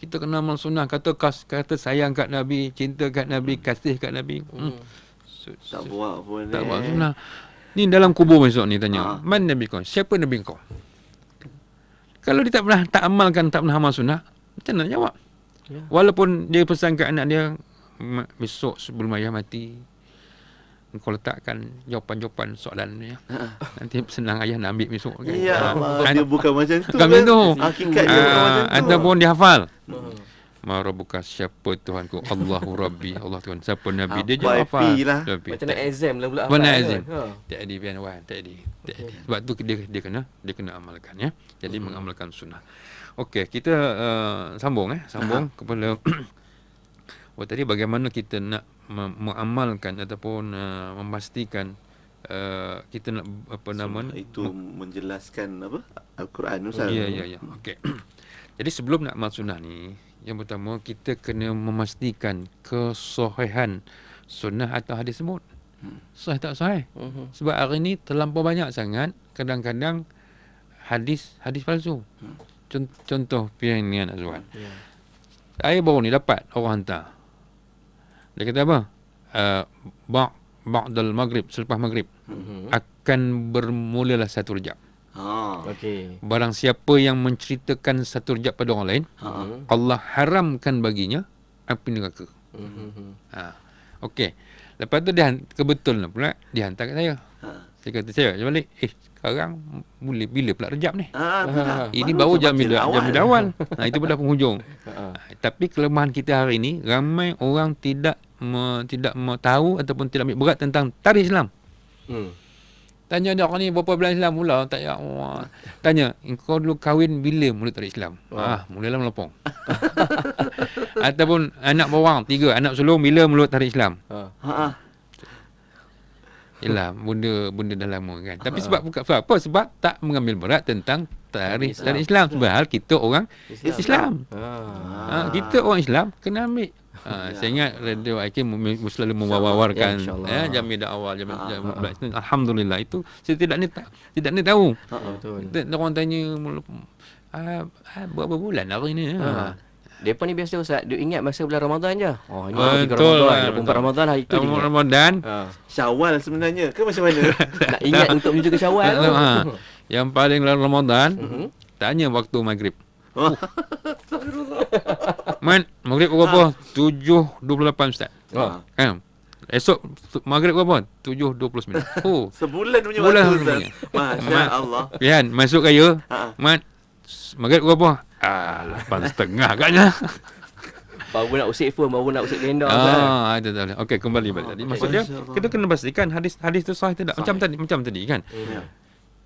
Kita kena amal sunnah. Kata kas, kata sayang kat Nabi, cinta kat Nabi, kasih kat Nabi. Hmm. Oh. So, tak buat pun tak ni. Eh. buat sunnah. Ni dalam kubur besok ni tanya. Ha? Man Nabi kau? Siapa Nabi kau? Kalau dia tak pernah tak amalkan, tak pernah amal sunnah, macam nak jawab? Ya. Walaupun dia pesan kat anak dia, besok sebelum ayah mati, engkau letakkan jawapan-jawapan soalan ni ya. Ha. Nanti senang ayah nak ambil besok kan. Ya, uh, dia bukan macam tu. Bukan kan? macam tu. Hakikat dia ah, bukan macam tu. Ada pun dia hafal. Hmm. siapa Tuhanku Allahu Rabbi Allah Tuhan siapa Nabi dia je hafal lah. macam nak exam lah pula hafal mana kan? exam ha. tak ada pian wan tak ada sebab tu dia dia kena dia kena amalkan ya jadi hmm. mengamalkan sunnah okey kita eh, sambung eh sambung kepada Oh tadi bagaimana kita nak mengamalkan ataupun uh, memastikan uh, kita nak apa nama itu menjelaskan apa Al-Quran Ustaz. Ya ya ya. Okey. Jadi sebelum nak amal sunnah ni yang pertama kita kena memastikan kesahihan sunnah atau hadis sebut. Hmm. Sahih tak sahih? Uh-huh. Sebab hari ni terlampau banyak sangat kadang-kadang hadis hadis palsu. uh Contoh, contoh pian ni anak Zuan. Yeah. Saya baru ni dapat orang hantar. Dia kata apa? Uh, ba' ba'dal maghrib selepas maghrib. Mm-hmm. Akan bermulalah satu rejab. Ha. Okey. Barang siapa yang menceritakan satu rejab pada orang lain, ha. Mhm. Allah haramkan baginya api neraka. Mm-hmm. Ha. Okey. Lepas tu dia kebetulan pula dia hantar kat saya. Ha. Saya kata saya balik. Eh, sekarang boleh bila pula rejab ni. Ha, ha, ini baru jam bila awal. jam bila awal. Ha, itu pun dah penghujung. Ha. Tapi kelemahan kita hari ini ramai orang tidak me, tidak me tahu ataupun tidak ambil berat tentang tarikh Islam. Hmm. Tanya dia orang ni berapa bulan Islam mula. Tak ya. Wah. Tanya, engkau dulu kahwin bila mulut oh. tarikh Islam? Ah, ha, mulailah melompong. ataupun anak bawang tiga anak sulung bila mulut tarikh Islam? Ha. Ha ialah benda benda dah lama kan. Tapi ah. sebab bukan sebab apa? Sebab tak mengambil berat tentang tarikh Islam. tarikh Islam sebab hal kita orang Islam. Islam. Ha. ha. kita orang Islam kena ambil ha. ya. saya ingat Radio Aikin selalu membawa-warkan ya, ya eh, jam dah awal jam, ha. jam ha. Alhamdulillah itu saya tidak ni tak tidak ni tahu ha. betul orang tanya uh, uh, berapa bulan hari ni ha. Depa ni biasa ustaz, dia ingat masa bulan Ramadan je. Oh, ini lah Betul lah, Ramadan, lah, Ramadan hari itu. Ramadan. Ramadan. Ha. Syawal sebenarnya. Ke macam mana? Nak ingat untuk menuju ke Syawal. Ha. ha. Yang paling dalam Ramadan, uh-huh. tanya waktu Maghrib. Oh. Man, Maghrib pukul apa? Ha. 7.28 ustaz. Ha. Kan? Esok maghrib berapa? 7.29 Oh Sebulan punya Sebulan waktu Masya Allah Pian masuk kaya ha. Mat Maghrib berapa? Ah, Lapan setengah agaknya Baru nak usik phone Baru nak usik benda ah, kan. ada Itu, itu. Okay kembali balik tadi ah, Maksudnya Kita kena pastikan Hadis hadis tu sahih tidak Macam tadi macam tadi kan yeah.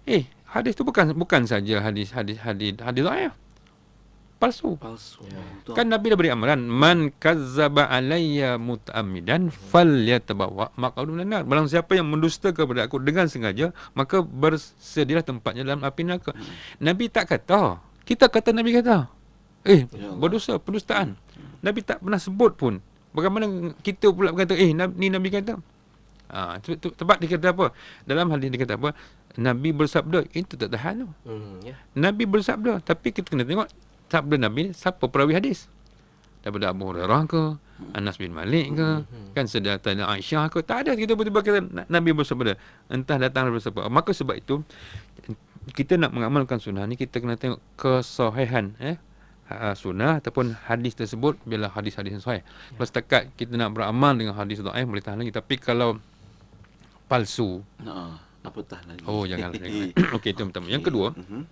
Eh hadis tu bukan Bukan saja hadis Hadis hadis hadis lah Palsu Palsu yeah. Ya. Kan Nabi dah beri amaran Man kazzaba alaya mut'amidan Fal ya tabawa Maqadu nanar Barang siapa yang mendusta kepada aku Dengan sengaja Maka bersedialah tempatnya Dalam api neraka hmm. Nabi tak kata kita kata Nabi kata Eh ya berdosa Pendustaan Nabi tak pernah sebut pun Bagaimana kita pula berkata Eh ni Nabi kata ha, Tepat dia kata apa Dalam hal ini dia kata apa Nabi bersabda Itu tak tahan tu hmm, ya. Nabi bersabda Tapi kita kena tengok Sabda Nabi ni Siapa perawi hadis Daripada Abu Hurairah ke hmm. Anas bin Malik ke hmm. hmm. Kan sedata Aisyah ke Tak ada kita tiba-tiba kata Nabi bersabda Entah datang daripada siapa Maka sebab itu kita nak mengamalkan sunnah ni kita kena tengok kesahihan eh ha, ha, sunnah ataupun hadis tersebut bila hadis-hadis yang sahih. Ya. Kalau setakat kita nak beramal dengan hadis dhaif boleh tahan lagi tapi kalau palsu. Nah, apa tahan lagi. Oh, jangan. jangan. Okey, itu pertama. Yang kedua, mhm.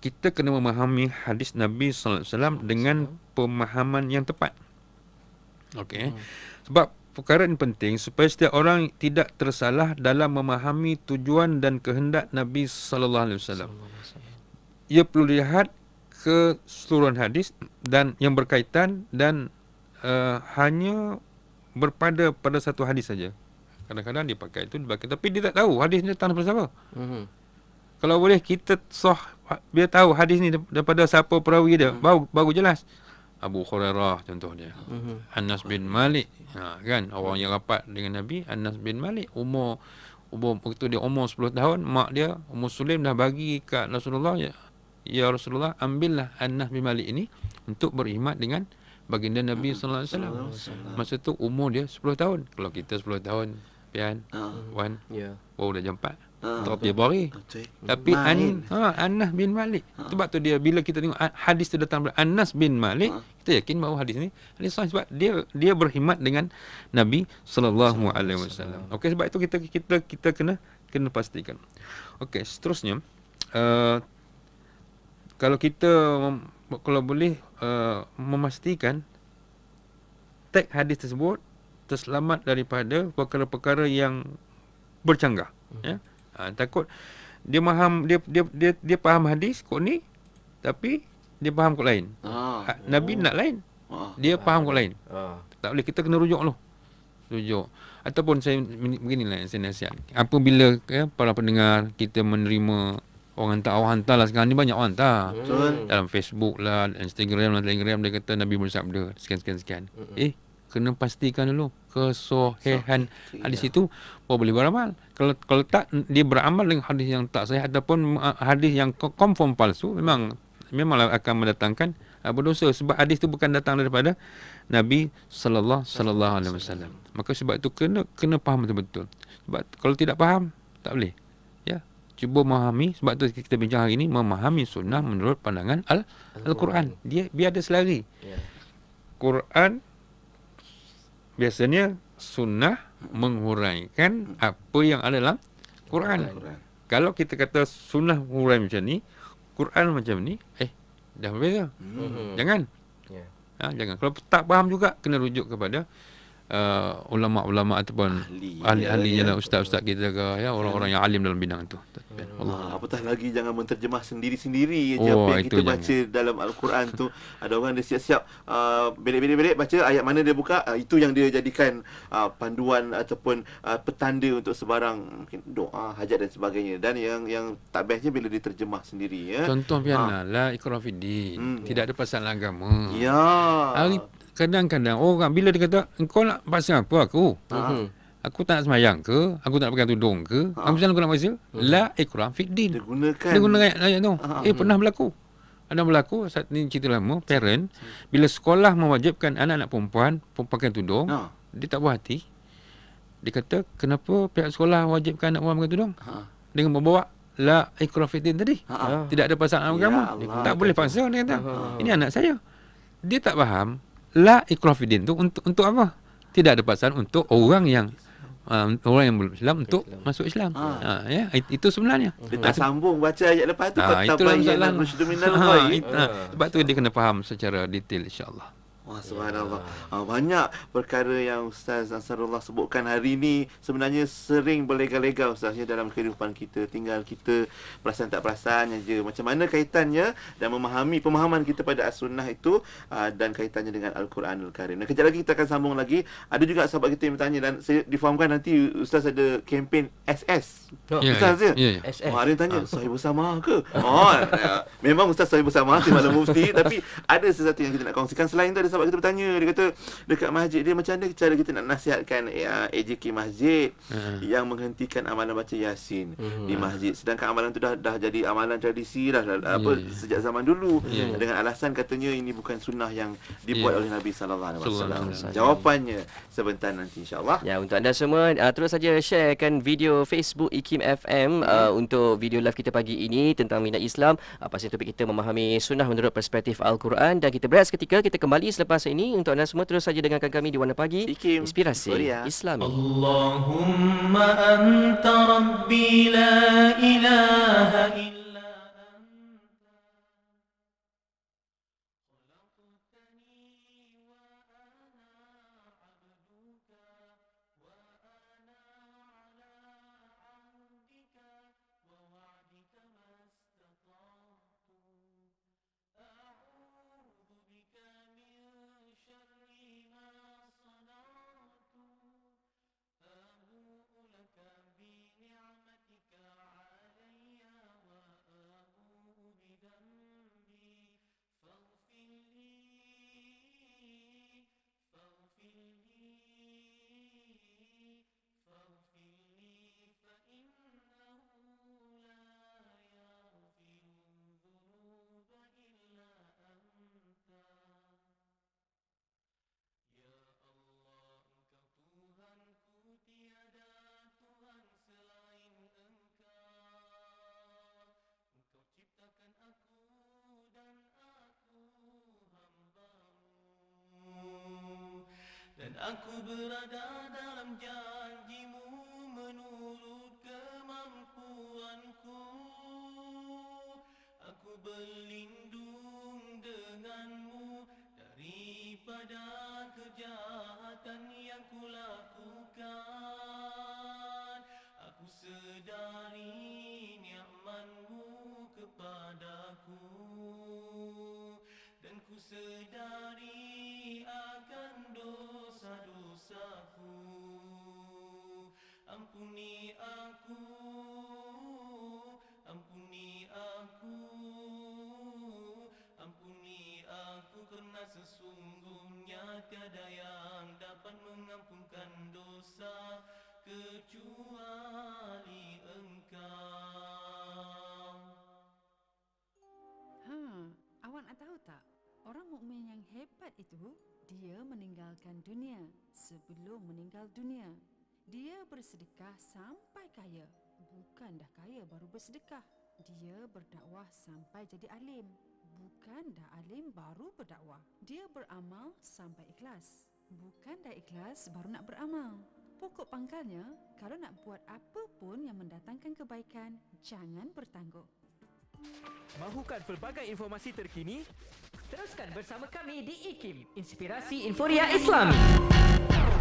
kita kena memahami hadis Nabi sallallahu alaihi wasallam dengan pemahaman yang tepat. Okey. Eh? Hmm. Sebab perkara ini penting supaya setiap orang tidak tersalah dalam memahami tujuan dan kehendak Nabi sallallahu alaihi wasallam. Ia perlu lihat keseluruhan hadis dan yang berkaitan dan uh, hanya berpada pada satu hadis saja. Kadang-kadang dia pakai itu dipakai tapi dia tak tahu hadis datang tanpa siapa. Mm-hmm. Kalau boleh kita soh dia tahu hadis ni daripada siapa perawi dia mm-hmm. baru baru jelas. Abu Hurairah contohnya. Mm-hmm. Anas bin Malik. Ha, kan orang yang rapat dengan Nabi Anas bin Malik umur umur waktu dia umur 10 tahun mak dia umur Sulaim dah bagi kat Rasulullah ya. Ya Rasulullah ambillah Anas bin Malik ini untuk berkhidmat dengan baginda Nabi mm-hmm. sallallahu alaihi wasallam. Masa tu umur dia 10 tahun. Kalau kita 10 tahun pian uh-huh. Ah. one. Ya. Yeah. Oh, dah jam 4. Ah. Tak dia bari. Tapi An, ha, Anas bin Malik. Ha. Sebab tu dia bila kita tengok hadis tu datang dari Anas bin Malik, ha. kita yakin bahawa hadis ni hadis sahih sebab dia dia berkhidmat dengan Nabi sallallahu alaihi wasallam. Okey sebab itu kita kita kita kena kena pastikan. Okey, seterusnya uh, kalau kita kalau boleh uh, memastikan tag hadis tersebut terselamat daripada perkara-perkara yang bercanggah. Ya. Yeah. Hmm. Ha, takut dia faham dia dia dia dia faham hadis kod ni tapi dia faham kod lain. Ha, ha, Nabi oh. nak lain. Ha, dia faham ha, kod lain. Ha. Tak boleh kita kena rujuk dulu. Rujuk. Ataupun saya begini lah, saya nasihat. Apabila ya, para pendengar kita menerima orang hantar, orang hantar lah sekarang ni banyak orang hantar. Hmm. Dalam Facebook lah, Instagram lah, Instagram dia kata Nabi bersabda, Abdul. Sekian, sekian, sekian. Eh, kena pastikan dulu kesohihan so, hadis ya. itu baru boleh beramal. Kalau kalau tak dia beramal dengan hadis yang tak sahih ataupun uh, hadis yang confirm palsu memang memanglah akan mendatangkan uh, berdosa sebab hadis itu bukan datang daripada Nabi sallallahu sallallahu alaihi wasallam. Maka sebab itu kena kena faham betul-betul. Sebab kalau tidak faham tak boleh. Ya. Cuba memahami sebab tu kita bincang hari ini memahami sunnah menurut pandangan al- Al-Quran. Dia biar dia selari. Ya. Quran biasanya sunnah menguraikan apa yang ada dalam Quran. Kalau kita kata sunnah mengurai macam ni, Quran macam ni, eh dah berbeza. Mm-hmm. Jangan. Yeah. Ha, jangan. Kalau tak faham juga kena rujuk kepada uh, ulama-ulama ataupun ahli ahli ya, ya. ustaz-ustaz kita ke ya, ya orang-orang yang alim dalam bidang itu. Ya. Allah. Ah, apatah lagi jangan menterjemah sendiri-sendiri oh, apa yang kita baca dalam al-Quran tu. Ada orang dia siap-siap uh, bedek-bedek-bedek baca ayat mana dia buka uh, itu yang dia jadikan uh, panduan ataupun uh, petanda untuk sebarang mungkin doa, hajat dan sebagainya. Dan yang yang tak bestnya bila diterjemah sendiri ya. Contoh pianalah ah. ha. Hmm. Tidak ada pasal agama. Ya. Hari kadang-kadang orang bila dia kata engkau nak pasang apa aku? Uh-huh. Aku tak nak semayang ke? Aku tak nak pakai tudung ke? Uh-huh. Apa aku nak baca? Uh-huh. Hmm. La ikram fi din. Dia gunakan. Dia gunakan ayat, ayat tu. Uh-huh. Eh pernah berlaku. Ada berlaku saat ni cerita lama, parent bila sekolah mewajibkan anak-anak perempuan pakai tudung, uh-huh. dia tak buat hati. Dia kata, kenapa pihak sekolah wajibkan anak perempuan pakai tudung? Uh-huh. Dengan membawa la ikram fi din tadi. Uh-huh. Tidak ada pasal ya agama. Ya tak boleh paksa dia kata. Uh-huh. Ini anak saya. Dia tak faham la ikrafidin tu untuk untuk apa? Tidak ada pasal untuk orang yang Uh, orang yang belum Islam untuk Islam. masuk Islam. Ha. Ah. Uh, yeah, it, itu sebenarnya. Dia tak uh, sambung baca ayat lepas tu. Uh, itulah masalah. Ha, it, uh, sebab tu dia kena faham secara detail insyaAllah. Wah, subhanallah. Ya. Uh, banyak perkara yang Ustaz Nasarullah sebutkan hari ini sebenarnya sering berlega-lega Ustaznya dalam kehidupan kita. Tinggal kita perasan tak perasan saja. Macam mana kaitannya dan memahami pemahaman kita pada As-Sunnah itu uh, dan kaitannya dengan Al-Quranul Karim. Nah, kejap lagi kita akan sambung lagi. Ada juga sahabat kita yang bertanya dan saya difahamkan nanti Ustaz ada kempen SS. Ya, Ustaz ya. ya. SS. Oh, hari tanya, uh. Ah. sahib bersama ke? Oh, ya. Memang Ustaz sahib bersama, Timbalan Mufti. tapi ada sesuatu yang kita nak kongsikan selain itu ada sebab kita bertanya dia kata dekat masjid dia macam mana cara kita nak nasihatkan ya AJK masjid uh yang menghentikan amalan baca yasin uh di masjid sedangkan amalan tu dah dah jadi amalan tradisi dah, dah yeah. apa sejak zaman dulu yeah. dengan alasan katanya ini bukan sunnah yang dibuat yeah. oleh Nabi sallallahu alaihi wasallam jawapannya sebentar nanti insyaallah ya untuk anda semua uh, terus saja sharekan video Facebook Ikim FM uh, hmm. untuk video live kita pagi ini tentang minat Islam apa uh, sih topik kita memahami sunnah menurut perspektif al-Quran dan kita berehat ketika kita kembali selepas ini untuk anda semua terus saja dengarkan kami di Warna Pagi Ikim. Inspirasi Korea. Islami. Allahumma anta rabbi la ilaha illa Aku berada dalam janjimu menurut kemampuanku Aku berlindung denganmu daripada kejahatan yang kulakukan Aku sedari ni'manmu kepadaku Dan ku sedari akan doa dosa-dosaku Ampuni aku Ampuni aku Ampuni aku kerana sesungguhnya Tiada yang dapat mengampunkan dosa Kecuali engkau Hmm, awak nak tahu tak? Orang mukmin yang hebat itu dia meninggalkan dunia sebelum meninggal dunia. Dia bersedekah sampai kaya. Bukan dah kaya baru bersedekah. Dia berdakwah sampai jadi alim. Bukan dah alim baru berdakwah. Dia beramal sampai ikhlas. Bukan dah ikhlas baru nak beramal. Pokok pangkalnya, kalau nak buat apa pun yang mendatangkan kebaikan, jangan bertangguh. Mahukan pelbagai informasi terkini? Teruskan bersama kami di IKIM Inspirasi Inforia Islam. Islam.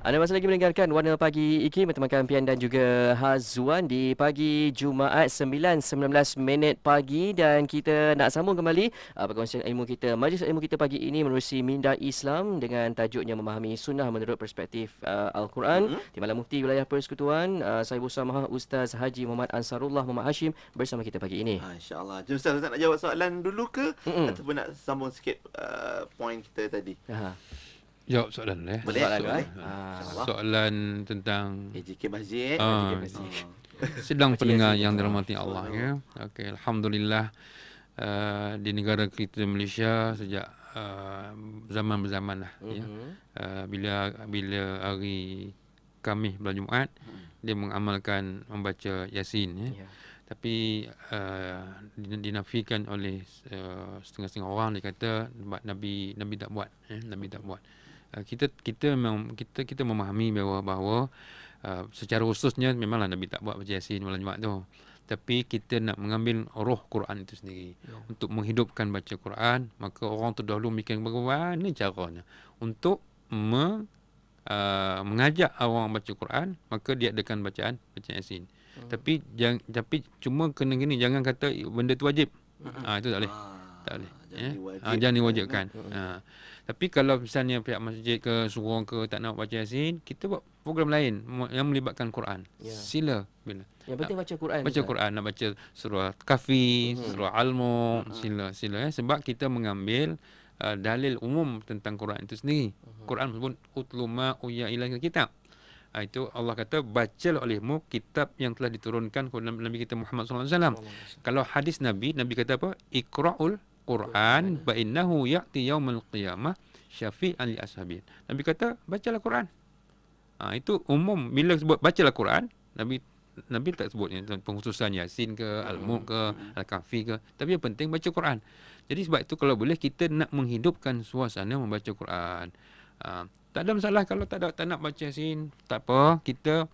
Anda masih lagi mendengarkan Warna Pagi Iki bertemankan Pian dan juga Hazwan di pagi Jumaat 9.19 minit pagi dan kita nak sambung kembali uh, perkongsian ilmu kita. Majlis ilmu kita pagi ini menerusi Minda Islam dengan tajuknya memahami sunnah menurut perspektif uh, Al-Quran. Mm-hmm. Di malam mufti wilayah persekutuan, uh, saya bersama Ustaz Haji Muhammad Ansarullah Muhammad Hashim bersama kita pagi ini. Ah, InsyaAllah. Jom Ustaz, nak jawab soalan dulu ke? Mm-mm. Ataupun nak sambung sikit uh, poin kita tadi? Haa. Jawab soalan boleh. Boleh. Soalan, soalan, eh? ah, soalan, soalan, tentang AJK Masjid. Uh, sedang pendengar yang dirahmati Allah ya. Okey, alhamdulillah uh, di negara kita Malaysia sejak uh, zaman berzaman lah uh-huh. ya. Mhm. Uh, bila bila hari kami bulan Jumaat uh-huh. dia mengamalkan membaca Yasin ya. Yeah. Tapi uh, dinafikan oleh uh, setengah-setengah orang dia kata Nabi Nabi tak buat ya. Nabi tak buat. uh Eh, kita kita memang kita kita memahami bahawa bahawa uh, secara khususnya memanglah Nabi tak buat baca Yasin malam Jumaat tu. Tapi kita nak mengambil roh Quran itu sendiri. Ya. Untuk menghidupkan baca Quran, maka orang tu dahulu mikir bagaimana caranya. Untuk me, uh, mengajak orang baca Quran, maka dia adakan bacaan, bacaan Yasin. Hmm. Tapi jang, tapi cuma kena gini, jangan kata benda tu wajib. Ha, itu tak boleh. Ha, tak boleh. Jangan, ya? diwajib. ha, ah, jangan diwajibkan. Ha. Tapi kalau misalnya pihak masjid ke surau ke tak nak baca Yasin, kita buat program lain yang melibatkan Quran. Ya. Sila. Bila. Yang penting baca Quran. Baca Quran. Kan? Nak baca surah Kafi, hmm. surah Al-Mu, hmm. sila. sila ya. Sebab kita mengambil uh, dalil umum tentang Quran itu sendiri. Hmm. Quran sebut utluma uya ila kitab. Uh, itu Allah kata baca olehmu kitab yang telah diturunkan kepada Nabi kita Muhammad SAW. Allah. Kalau hadis Nabi, Nabi kata apa? Ikra'ul Quran fa innahu ya'ti yaumul qiyamah syafi'an li ashabin. Nabi kata bacalah Quran. Ha, itu umum bila sebut bacalah Quran, Nabi Nabi tak sebut ni pengkhususan Yasin ke Al-Mulk ke Al-Kahfi ke tapi yang penting baca Quran. Jadi sebab itu kalau boleh kita nak menghidupkan suasana membaca Quran. Ha, tak ada masalah kalau tak ada tak nak baca Yasin, tak apa kita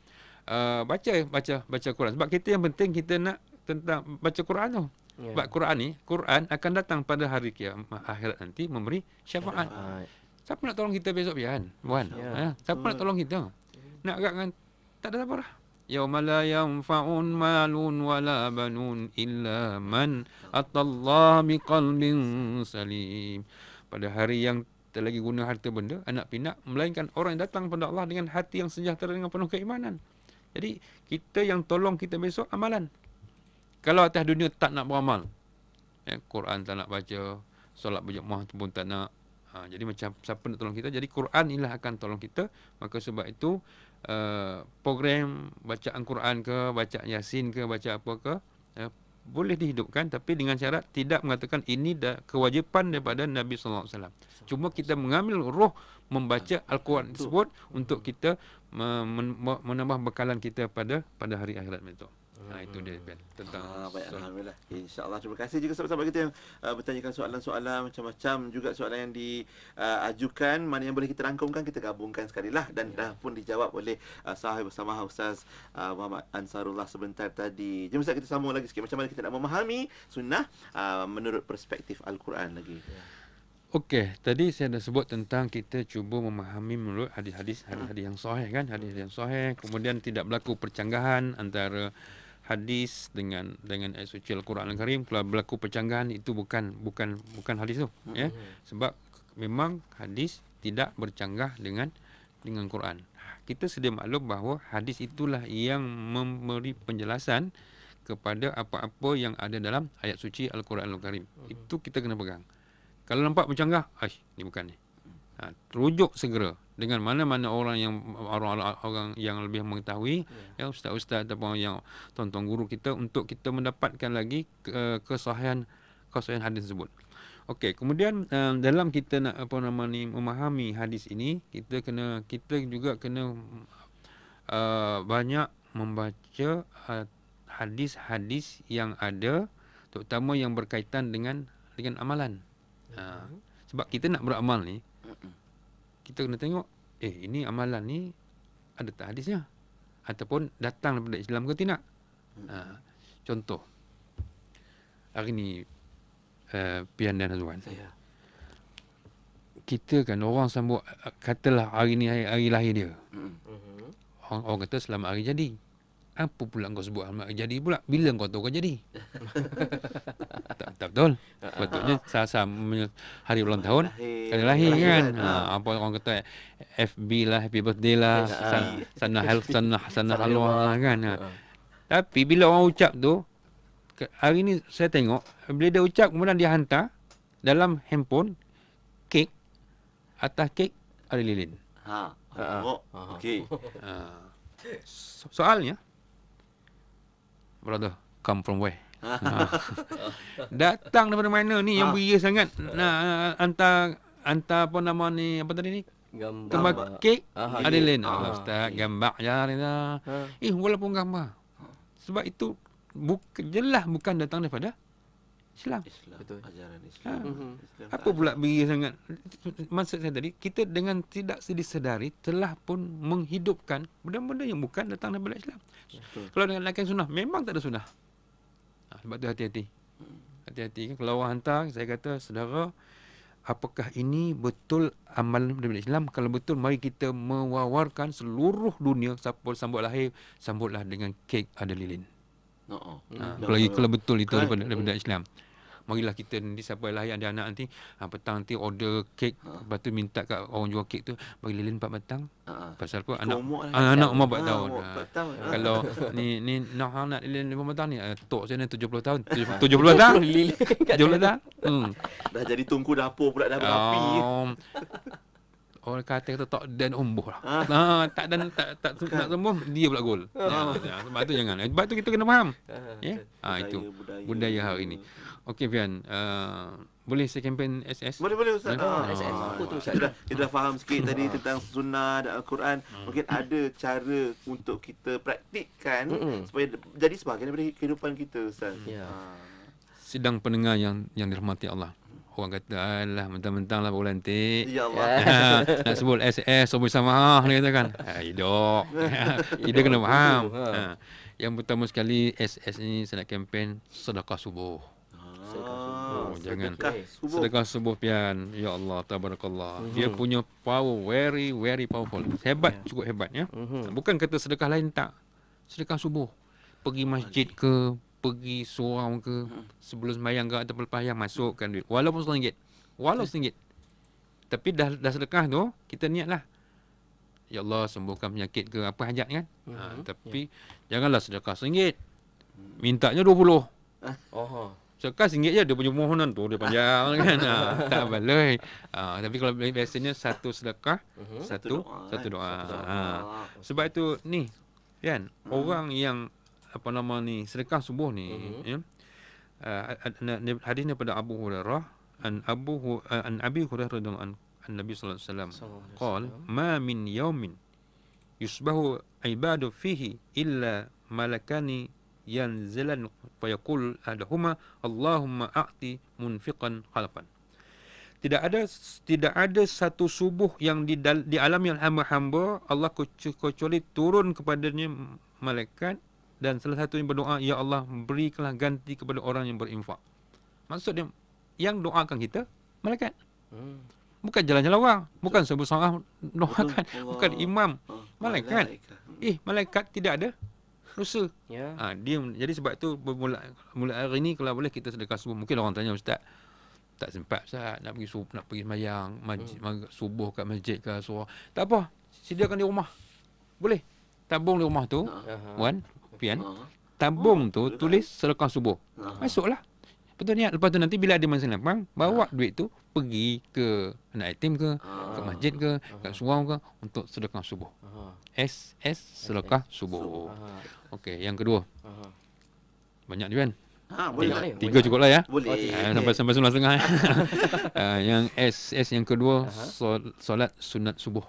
uh, baca baca baca Quran sebab kita yang penting kita nak tentang baca Quran tu. Yeah. Sebab Quran ni, Quran akan datang pada hari kiamat akhirat nanti memberi syafaat. Yeah. Siapa nak tolong kita besok pian? Wan. Yeah. Ha? Siapa hmm. nak tolong kita? Nak agakkan tak ada siapa lah. Yauma la yanfa'un malun wala banun illa man atallah biqalbin salim. Pada hari yang tak lagi guna harta benda, anak pinak melainkan orang yang datang kepada Allah dengan hati yang sejahtera dengan penuh keimanan. Jadi kita yang tolong kita besok amalan. Kalau atas dunia tak nak beramal. Ya, Quran tak nak baca. Solat berjemaah pun tak nak. Ha, jadi macam siapa nak tolong kita. Jadi Quran inilah akan tolong kita. Maka sebab itu uh, program bacaan Quran ke, baca Yasin ke, baca apa ke. Uh, boleh dihidupkan tapi dengan syarat tidak mengatakan ini da- kewajipan daripada Nabi SAW. Cuma kita mengambil roh membaca al-Quran tersebut untuk kita menambah bekalan kita pada pada hari akhirat itu. Ha, itu dia Ben kan, tentang ha, ah, baik, alhamdulillah. Insya-Allah terima kasih juga sahabat-sahabat kita yang uh, bertanyakan soalan-soalan macam-macam juga soalan yang diajukan uh, mana yang boleh kita rangkumkan kita gabungkan sekali lah dan ya. dah pun dijawab oleh uh, sahabat bersama Ustaz uh, Muhammad Ansarullah sebentar tadi. Jom Ustaz kita sambung lagi sikit macam mana kita nak memahami sunnah uh, menurut perspektif al-Quran lagi. Ya. Okey, tadi saya dah sebut tentang kita cuba memahami menurut hadis-hadis hadis-hadis yang sahih kan, hadis-hadis yang sahih, kemudian tidak berlaku percanggahan antara hadis dengan dengan ayat suci Al-Quran Al-Karim kalau berlaku percanggahan itu bukan bukan bukan hadis tu ya hmm. sebab memang hadis tidak bercanggah dengan dengan Quran. Kita sedia maklum bahawa hadis itulah yang memberi penjelasan kepada apa-apa yang ada dalam ayat suci Al-Quran Al-Karim. Hmm. Itu kita kena pegang. Kalau nampak bercanggah, ai ni bukan ni ha, rujuk segera dengan mana-mana orang yang orang orang yang lebih mengetahui ya, ya ustaz-ustaz ataupun yang tuan-tuan guru kita untuk kita mendapatkan lagi uh, kesahihan kesahihan hadis tersebut. Okey, kemudian um, dalam kita nak apa nama ni memahami hadis ini, kita kena kita juga kena uh, banyak membaca uh, hadis-hadis yang ada terutama yang berkaitan dengan dengan amalan. Ha, ya. Uh, sebab kita nak beramal ni, kita kena tengok Eh ini amalan ni Ada tak hadisnya Ataupun datang daripada Islam ke tidak ha, Contoh Hari ni uh, Pian dan Azwan Saya. Kita kan orang sambut Katalah hari ni hari, hari lahir dia mm. Orang, orang kata selamat hari jadi apa pula kau sebut Ahmad jadi pula bila kau tahu kau jadi tak, tak betul betulnya ha, ha, ha. salah sama hari ulang tahun kali lahir, lahir, kan? kan ha, apa orang kata FB lah happy birthday lah sana health sana sana halwa lah kan ha. tapi bila orang ucap tu hari ni saya tengok bila dia ucap kemudian dia hantar dalam handphone kek atas kek ada lilin ha Uh, oh, okay. uh, so- soalnya brother come from where? Datang daripada mana ni yang ah. beria sangat? Nah, hantar hantar apa nama ni? Apa tadi ni? Gambar. Tembak kek. Ah, Ada lain. Ah, ustaz, gambar ya. ya. Eh, walaupun gambar. Sebab itu buk, jelas bukan datang daripada Islam. Islam. Betul. Ajaran Islam. Ha. Mhm. Islam apa pula beri sangat? Maksud saya tadi, kita dengan tidak sedari telah pun menghidupkan benda-benda yang bukan datang daripada Islam. Betul. Kalau dengan lakan sunnah, memang tak ada sunnah. Ha, sebab tu hati-hati. Hati-hati kan. Kalau orang hantar, saya kata, saudara, apakah ini betul amalan daripada Islam? Kalau betul, mari kita mewawarkan seluruh dunia sambut lahir, sambutlah dengan kek ada lilin. No. Ha, no. Apalagi kalau betul itu kan. daripada, daripada Islam marilah kita nanti siapa lah yang ada anak nanti ha, petang nanti order kek ha. lepas tu minta kat orang jual kek tu bagi lilin 4 petang ha, ha. pasal apa anak umur lah. ha, anak, anak umur 4 tahun, ha. kalau ni ni nak nak lilin 4 petang ni eh, tok saya ni tujuh puluh tahun tujuh puluh tahun tujuh puluh tahun hmm. dah jadi tungku dapur pula dah berapi um, Orang kata kata tak dan umbuh lah. tak dan tak tak Bukan. nak sembuh dia pula gol. Ya, ya, sebab tu jangan. Sebab tu kita kena faham. ya. itu budaya, budaya hari ini. Okey Bian, uh, boleh saya campaign SS? Boleh boleh Ustaz. ah, SS. Apa tu Ustaz? Kita, kita dah faham sikit tadi tentang sunnah dan Al-Quran. Hmm. Mungkin ada cara untuk kita praktikkan hmm. supaya jadi sebahagian daripada kehidupan kita Ustaz. Ya. Yeah. Sidang pendengar yang yang dirahmati Allah. Orang kata, alah mentang mentanglah lah bulan Ya Allah. Ya. Nak sebut SS, sobat sama. Dia kata kan, ha, hidup. Hidup ya. kena faham. Ha. Ha. Yang pertama sekali SS ni saya nak kempen sedekah subuh. Ah, jangan. Sedekah subuh. Sedekah pian. Ya Allah, tabarakallah. Uh-huh. Dia punya power very very powerful. Hebat, yeah. cukup hebat ya. Uh-huh. Bukan kata sedekah lain tak. Sedekah subuh. Pergi masjid ke, pergi surau ke, uh-huh. sebelum bayang ke ataupun lepas yang masukkan duit. Walaupun RM1. Walaupun RM1. Tapi dah dah sedekah tu, kita niatlah. Ya Allah, sembuhkan penyakit ke apa hajat kan. Uh-huh. Ha, tapi yeah. janganlah sedekah RM1. Mintanya 20. Oh. Sekas RM1 je dia punya permohonan tu dia panjang kan. Ha, tak balai. Ha, ah, tapi kalau biasanya satu sedekah, uh-huh. satu satu doa. Satu eh. doa. Satu doa. Ha. Sebab itu ni kan hmm. orang yang apa nama ni sedekah subuh ni uh-huh. ya. Uh, daripada Abu Hurairah an Abu uh, an Abi Hurairah radhiyallahu an Nabi sallallahu alaihi wasallam qol ma min yawmin yusbahu ibadu fihi illa malakani yanzilan wa yaqul adahuma Allahumma a'ti munfiqan khalafan. Tidak ada tidak ada satu subuh yang di, di alam yang hamba-hamba Allah kecuali turun kepadanya malaikat dan salah satu yang berdoa ya Allah berikanlah ganti kepada orang yang berinfak. Maksudnya yang doakan kita malaikat. Hmm. Bukan jalan-jalan orang, bukan sebuah seorang doakan, bukan imam, oh, malaikat. Eh, malaikat tidak ada dosa. Ya. Ha, dia jadi sebab tu bermula mula hari ni kalau boleh kita sedekah subuh. Mungkin orang tanya ustaz. Tak sempat ustaz nak pergi subuh, nak pergi sembahyang masjid hmm. subuh kat masjid ke surau. Tak apa. Sediakan di rumah. Boleh. Tabung di rumah tu. Wan, pian. Tabung tu tulis sedekah subuh. Masuklah. Betul niat. Lepas tu nanti bila ada masa lapang, bawa duit tu pergi ke anak yatim ke, ke ah. masjid ke, ke surau ke untuk sedekah subuh. s s sedekah subuh. Aha. Okey, yang kedua. Aha. Banyak ni kan? Ha, boleh. Tiga, tiga cukup lah ya. Boleh. Ha, sampai sampai sembilan setengah. Eh. uh, yang S, S yang kedua, Aha. solat sunat subuh.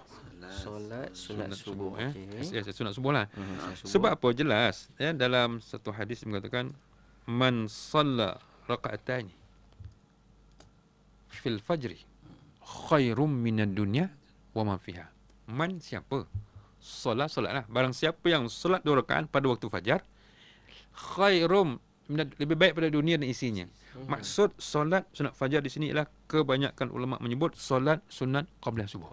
Solat sunat, sunat subuh. subuh eh. S, sunat subuh lah. Hmm, subuh. Sebab apa? Jelas. Ya, dalam satu hadis mengatakan, Man salla raka'atani fil fajri khairum minad dunya wa mafiha. Man siapa? solat solatlah barang siapa yang solat dua rakaat pada waktu fajar khairum lebih baik pada dunia dan isinya hmm. maksud solat sunat fajar di sini ialah kebanyakan ulama menyebut solat sunat qabla subuh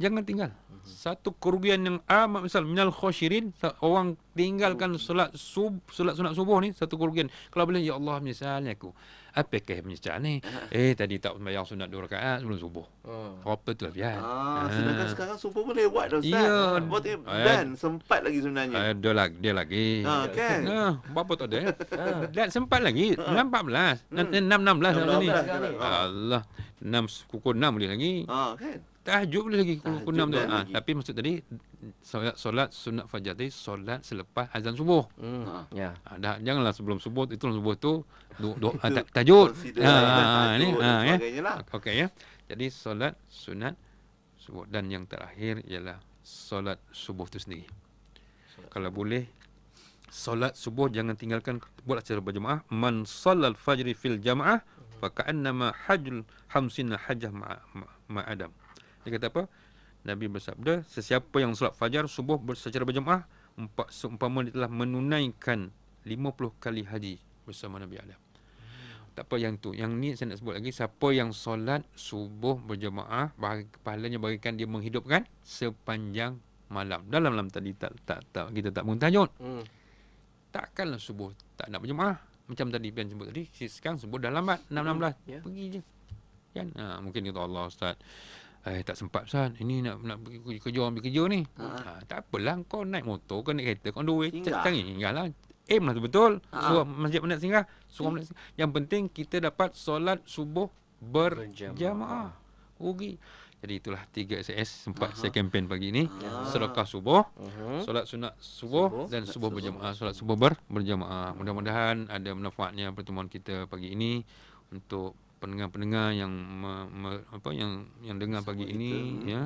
jangan tinggal hmm. satu kerugian yang amat besar minal khosyirin orang tinggalkan solat sub solat sunat subuh ni satu kerugian kalau boleh ya Allah misalnya aku apa ke macam ni ah. eh tadi tak sembahyang sunat dua rakaat sebelum subuh oh. apa tu biar ah, ah, sedangkan sekarang subuh pun lewat dah ustaz ya. buat eh. dan sempat lagi sebenarnya eh, dia lagi dia lagi ha ah, kan nah, berapa tak ada ah. dan sempat lagi ah. 14 hmm. 6 16, 16, 16, 16 ni. Allah 6 pukul 6 boleh lagi ha ah, kan tahajud boleh lagi pukul 6 tu. Ah, lagi. Ha, tapi maksud tadi solat, solat sunat fajar tadi solat selepas azan subuh. Hmm. Ha. Dah, janganlah sebelum subuh itu sebelum subuh tu duk duk tak tahajud. Ha ini ha, ha, ya. Lah. Okey ya. Jadi solat sunat subuh dan yang terakhir ialah solat subuh tu sendiri. Solat. Kalau boleh solat subuh jangan tinggalkan buat acara berjemaah man solal fajri fil jamaah fa ka'annama hajul hamsina hajah ma adam dia kata apa? Nabi bersabda, sesiapa yang solat fajar subuh secara berjemaah, seumpama dia telah menunaikan 50 kali haji bersama Nabi Adam. Hmm. Tak apa yang tu. Yang ni saya nak sebut lagi, siapa yang solat subuh berjemaah, pahalanya bagikan dia menghidupkan sepanjang malam. Dalam malam tadi tak, tak, tak, kita tak bangun Hmm. Takkanlah subuh tak nak berjemaah. Macam tadi Pian sebut tadi, sekarang subuh dah lambat, 6.16. Hmm. Yeah. Pergi je. Kan? Ha, mungkin kata Allah Ustaz. Eh tak sempat San Ini nak nak pergi kerja Ambil kerja ni ha. ha tak apalah Kau naik motor Kau naik kereta Kau on the way Tinggal Cang, Tinggal lah, lah betul ha. Surah masjid mana singgah Surah penat Yang penting kita dapat Solat subuh Berjamaah Rugi Jadi itulah 3 SS Sempat saya kempen pagi ni ha. Sedekah subuh uh-huh. Solat sunat subuh, subuh. Dan subuh, subuh berjamaah Solat subuh ber, berjamaah Mudah-mudahan Ada manfaatnya Pertemuan kita pagi ini Untuk pendengar-pendengar yang me, me, apa yang yang dengar Sama pagi kita. ini ya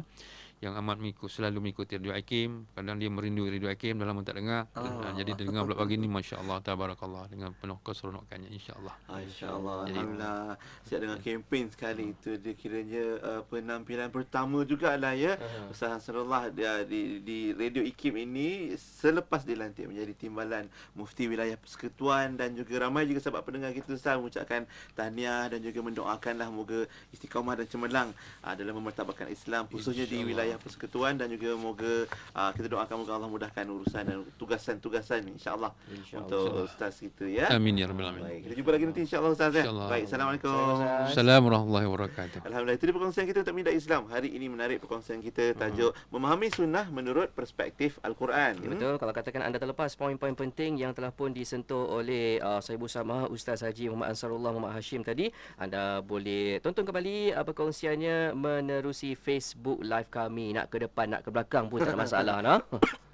yang amat mengikut, selalu mengikuti radio Hakim kadang dia merindu radio Hakim dalam tak dengar oh. jadi dia dengar pula pagi ni masya-Allah tabarakallah dengan penuh keseronokannya insya-Allah ah, insya-Allah alhamdulillah saya dengan kempen sekali itu dia kiranya uh, penampilan pertama jugalah ya Ustaz Hasanullah dia di, di radio Hakim ini selepas dilantik menjadi timbalan mufti wilayah persekutuan dan juga ramai juga sahabat pendengar kita Ustaz mengucapkan tahniah dan juga mendoakanlah moga istiqamah dan cemerlang uh, dalam memertabakkan Islam khususnya di wilayah oleh persekutuan dan juga moga uh, kita doakan moga Allah mudahkan urusan dan tugasan-tugasan insyaallah insya untuk insya ustaz kita ya. Amin ya rabbal alamin. kita jumpa lagi nanti insyaallah ustaz. Ya. Insya Allah. Baik, assalamualaikum. Assalamualaikum warahmatullahi wabarakatuh. Alhamdulillah itu perkongsian kita untuk minda Islam. Hari ini menarik perkongsian kita hmm. tajuk uh-huh. memahami sunnah menurut perspektif al-Quran. Ya, betul, hmm? kalau katakan anda terlepas poin-poin penting yang telah pun disentuh oleh uh, ah, Sahibu Sama Ustaz Haji Muhammad Ansarullah Muhammad Hashim tadi, anda boleh tonton kembali apa uh, perkongsiannya menerusi Facebook live kami ni nak ke depan nak ke belakang pun tak ada masalah nah.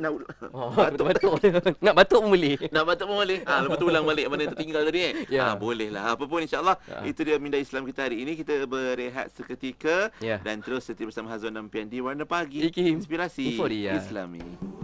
Nak oh, batuk. batuk. nak batuk pun boleh. Nak batuk pun boleh. Ah lepas tu ulang balik mana tertinggal tadi eh. Ya. Ha, boleh lah. Apa pun insyaallah ya. itu dia minda Islam kita hari ini kita berehat seketika ya. dan terus setiap bersama Hazwan dan Pian di warna pagi. Inspirasi Iforia. Islami. Islami.